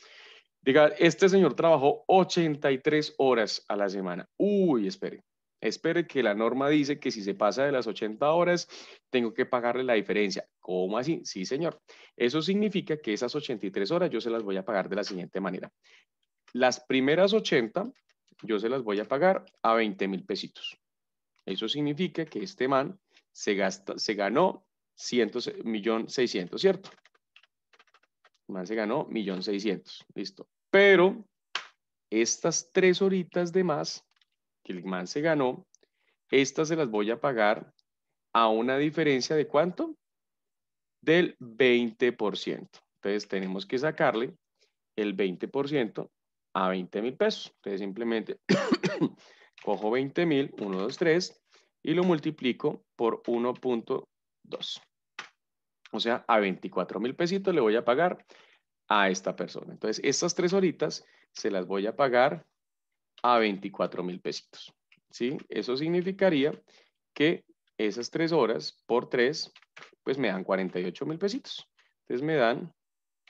Diga, este señor trabajó 83 horas a la semana. Uy, espere, Espere que la norma dice que si se pasa de las 80 horas, tengo que pagarle la diferencia. ¿Cómo así? Sí, señor. Eso significa que esas 83 horas yo se las voy a pagar de la siguiente manera. Las primeras 80 yo se las voy a pagar a 20 mil pesitos. Eso significa que este man se, gasta, se ganó 1.600.000, ¿cierto? man se ganó 1.600.000, listo. Pero estas tres horitas de más que se ganó, estas se las voy a pagar a una diferencia de cuánto? Del 20%. Entonces tenemos que sacarle el 20% a 20 mil pesos. Entonces simplemente cojo 20 mil, 1, 2, 3, y lo multiplico por 1.2. O sea, a 24 mil pesitos le voy a pagar a esta persona. Entonces, estas tres horitas se las voy a pagar a 24 mil pesitos. ¿sí? Eso significaría que esas tres horas por tres, pues me dan 48 mil pesitos. Entonces me dan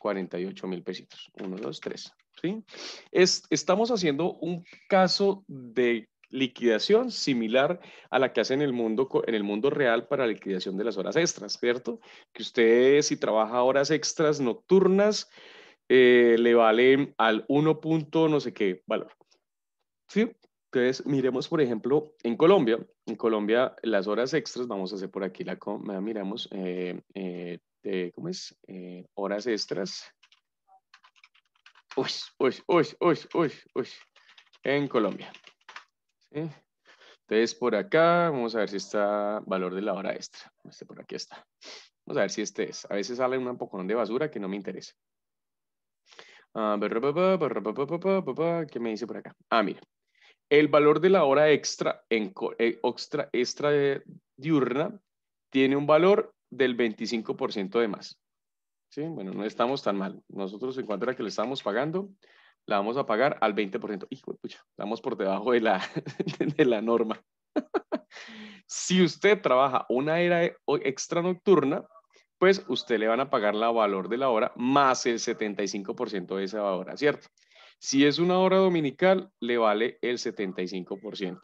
48 mil pesitos. Uno, 2, tres. ¿sí? estamos haciendo un caso de liquidación similar a la que hace en el mundo, en el mundo real para liquidación de las horas extras, ¿cierto? Que usted si trabaja horas extras nocturnas, eh, le vale al 1. no sé qué valor. Sí, entonces miremos, por ejemplo, en Colombia, en Colombia las horas extras, vamos a hacer por aquí la, miramos, eh, eh, ¿cómo es? Eh, horas extras. Uy, uy, uy, uy, uy, uy, en Colombia. Entonces, por acá, vamos a ver si está valor de la hora extra. Este por aquí está. Vamos a ver si este es. A veces sale un poco de basura que no me interesa. ¿Qué me dice por acá? Ah, mira. El valor de la hora extra, en, eh, extra, extra diurna tiene un valor del 25% de más. ¿Sí? Bueno, no estamos tan mal. Nosotros, en cuanto a la que le estamos pagando, la vamos a pagar al 20%. Hijo de pucha, estamos por debajo de la, de la norma. si usted trabaja una era e, extra nocturna, pues usted le van a pagar la valor de la hora más el 75% de esa hora, ¿cierto? Si es una hora dominical, le vale el 75%.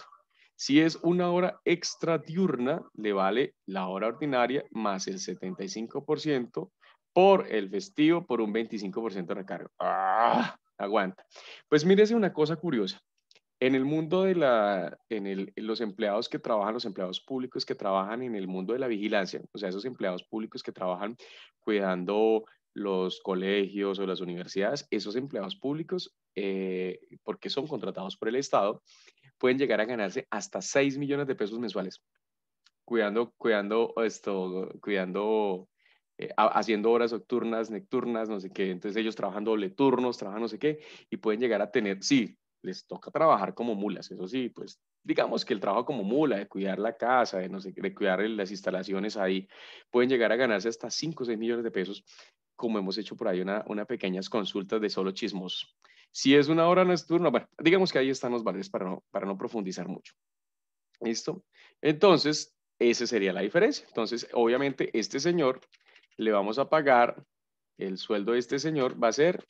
Si es una hora extra diurna, le vale la hora ordinaria más el 75% por el festivo por un 25% de recargo. ¡Ah! Aguanta. Pues mírese una cosa curiosa. En el mundo de la, en los empleados que trabajan, los empleados públicos que trabajan en el mundo de la vigilancia, o sea, esos empleados públicos que trabajan cuidando los colegios o las universidades, esos empleados públicos, eh, porque son contratados por el Estado, pueden llegar a ganarse hasta 6 millones de pesos mensuales, cuidando, cuidando esto, cuidando, eh, haciendo horas nocturnas, nocturnas, no sé qué. Entonces ellos trabajan doble turnos, trabajan no sé qué, y pueden llegar a tener, sí, les toca trabajar como mulas, eso sí, pues digamos que el trabajo como mula, de cuidar la casa, de, no sé, de cuidar las instalaciones ahí, pueden llegar a ganarse hasta 5 o 6 millones de pesos como hemos hecho por ahí una, una pequeñas consultas de solo chismos. Si es una hora no nocturna, bueno, digamos que ahí están los valores para no, para no profundizar mucho. ¿Listo? Entonces, esa sería la diferencia. Entonces, obviamente, este señor le vamos a pagar, el sueldo de este señor va a ser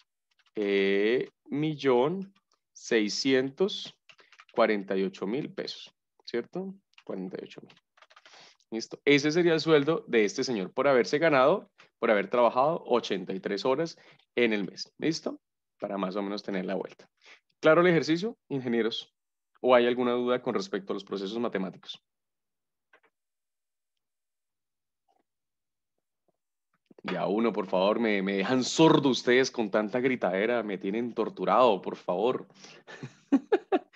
eh, millón seiscientos mil pesos, ¿cierto? Cuarenta Listo. Ese sería el sueldo de este señor por haberse ganado por haber trabajado 83 horas en el mes. ¿Listo? Para más o menos tener la vuelta. ¿Claro el ejercicio, ingenieros? ¿O hay alguna duda con respecto a los procesos matemáticos? Ya uno, por favor, me, me dejan sordo ustedes con tanta gritadera, me tienen torturado, por favor.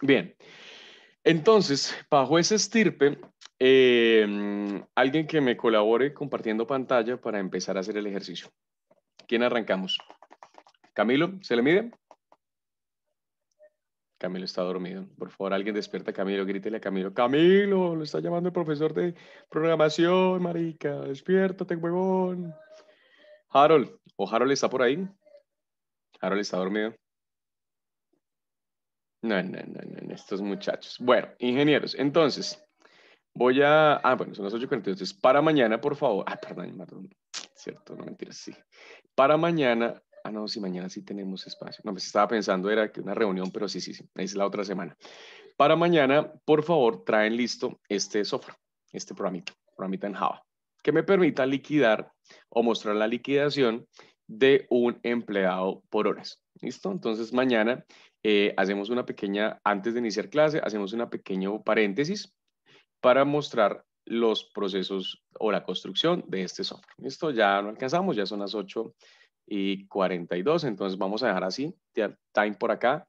Bien, entonces, bajo ese estirpe, Em, alguien que me colabore compartiendo pantalla para empezar a hacer el ejercicio. ¿Quién arrancamos? Camilo, ¿se le mide? Camilo está dormido. Por favor, alguien despierta a Camilo, grítele a Camilo. Camilo, lo está llamando el profesor de programación, marica. Despiértate, huevón. Harold, ¿o Harold está por ahí? Harold está dormido. No, no, no, no, estos muchachos. Bueno, ingenieros, entonces, Voy a. Ah, bueno, son las 8.40. Entonces, para mañana, por favor. Ah, perdón, perdón. Cierto, no mentiras, sí. Para mañana. Ah, no, si mañana sí tenemos espacio. No, me pues, estaba pensando, era que una reunión, pero sí, sí, sí. Es la otra semana. Para mañana, por favor, traen listo este software, este programita, programita en Java, que me permita liquidar o mostrar la liquidación de un empleado por horas. ¿Listo? Entonces, mañana eh, hacemos una pequeña, antes de iniciar clase, hacemos una pequeño paréntesis para mostrar los procesos o la construcción de este software. Listo, ya no alcanzamos, ya son las 8 y 42, entonces vamos a dejar así, time por acá,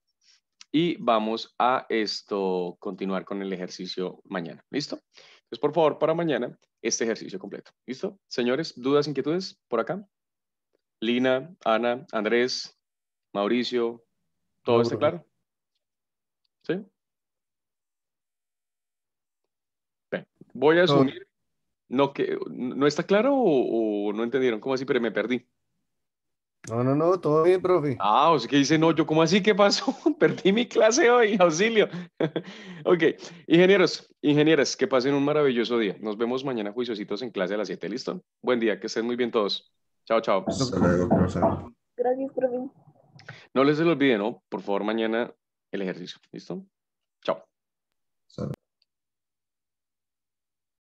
y vamos a esto, continuar con el ejercicio mañana. ¿Listo? Entonces, por favor, para mañana, este ejercicio completo. ¿Listo? Señores, ¿dudas, inquietudes por acá? Lina, Ana, Andrés, Mauricio, ¿todo está claro? ¿Sí? Voy a asumir. No, que, ¿No está claro o, no entendieron? ¿Cómo así? Pero me perdí. No, no, no, todo bien, profe. Ah, o sea que dice, no, yo, ¿cómo así? ¿Qué pasó? perdí mi clase hoy, auxilio. ok, ingenieros, ingenieras, que pasen un maravilloso día. Nos vemos mañana, juiciositos, en clase a las 7, ¿listo? Buen día, que estén muy bien todos. Chao, chao. Gracias, profe. No les se lo olvide, ¿no? Por favor, mañana el ejercicio, ¿listo?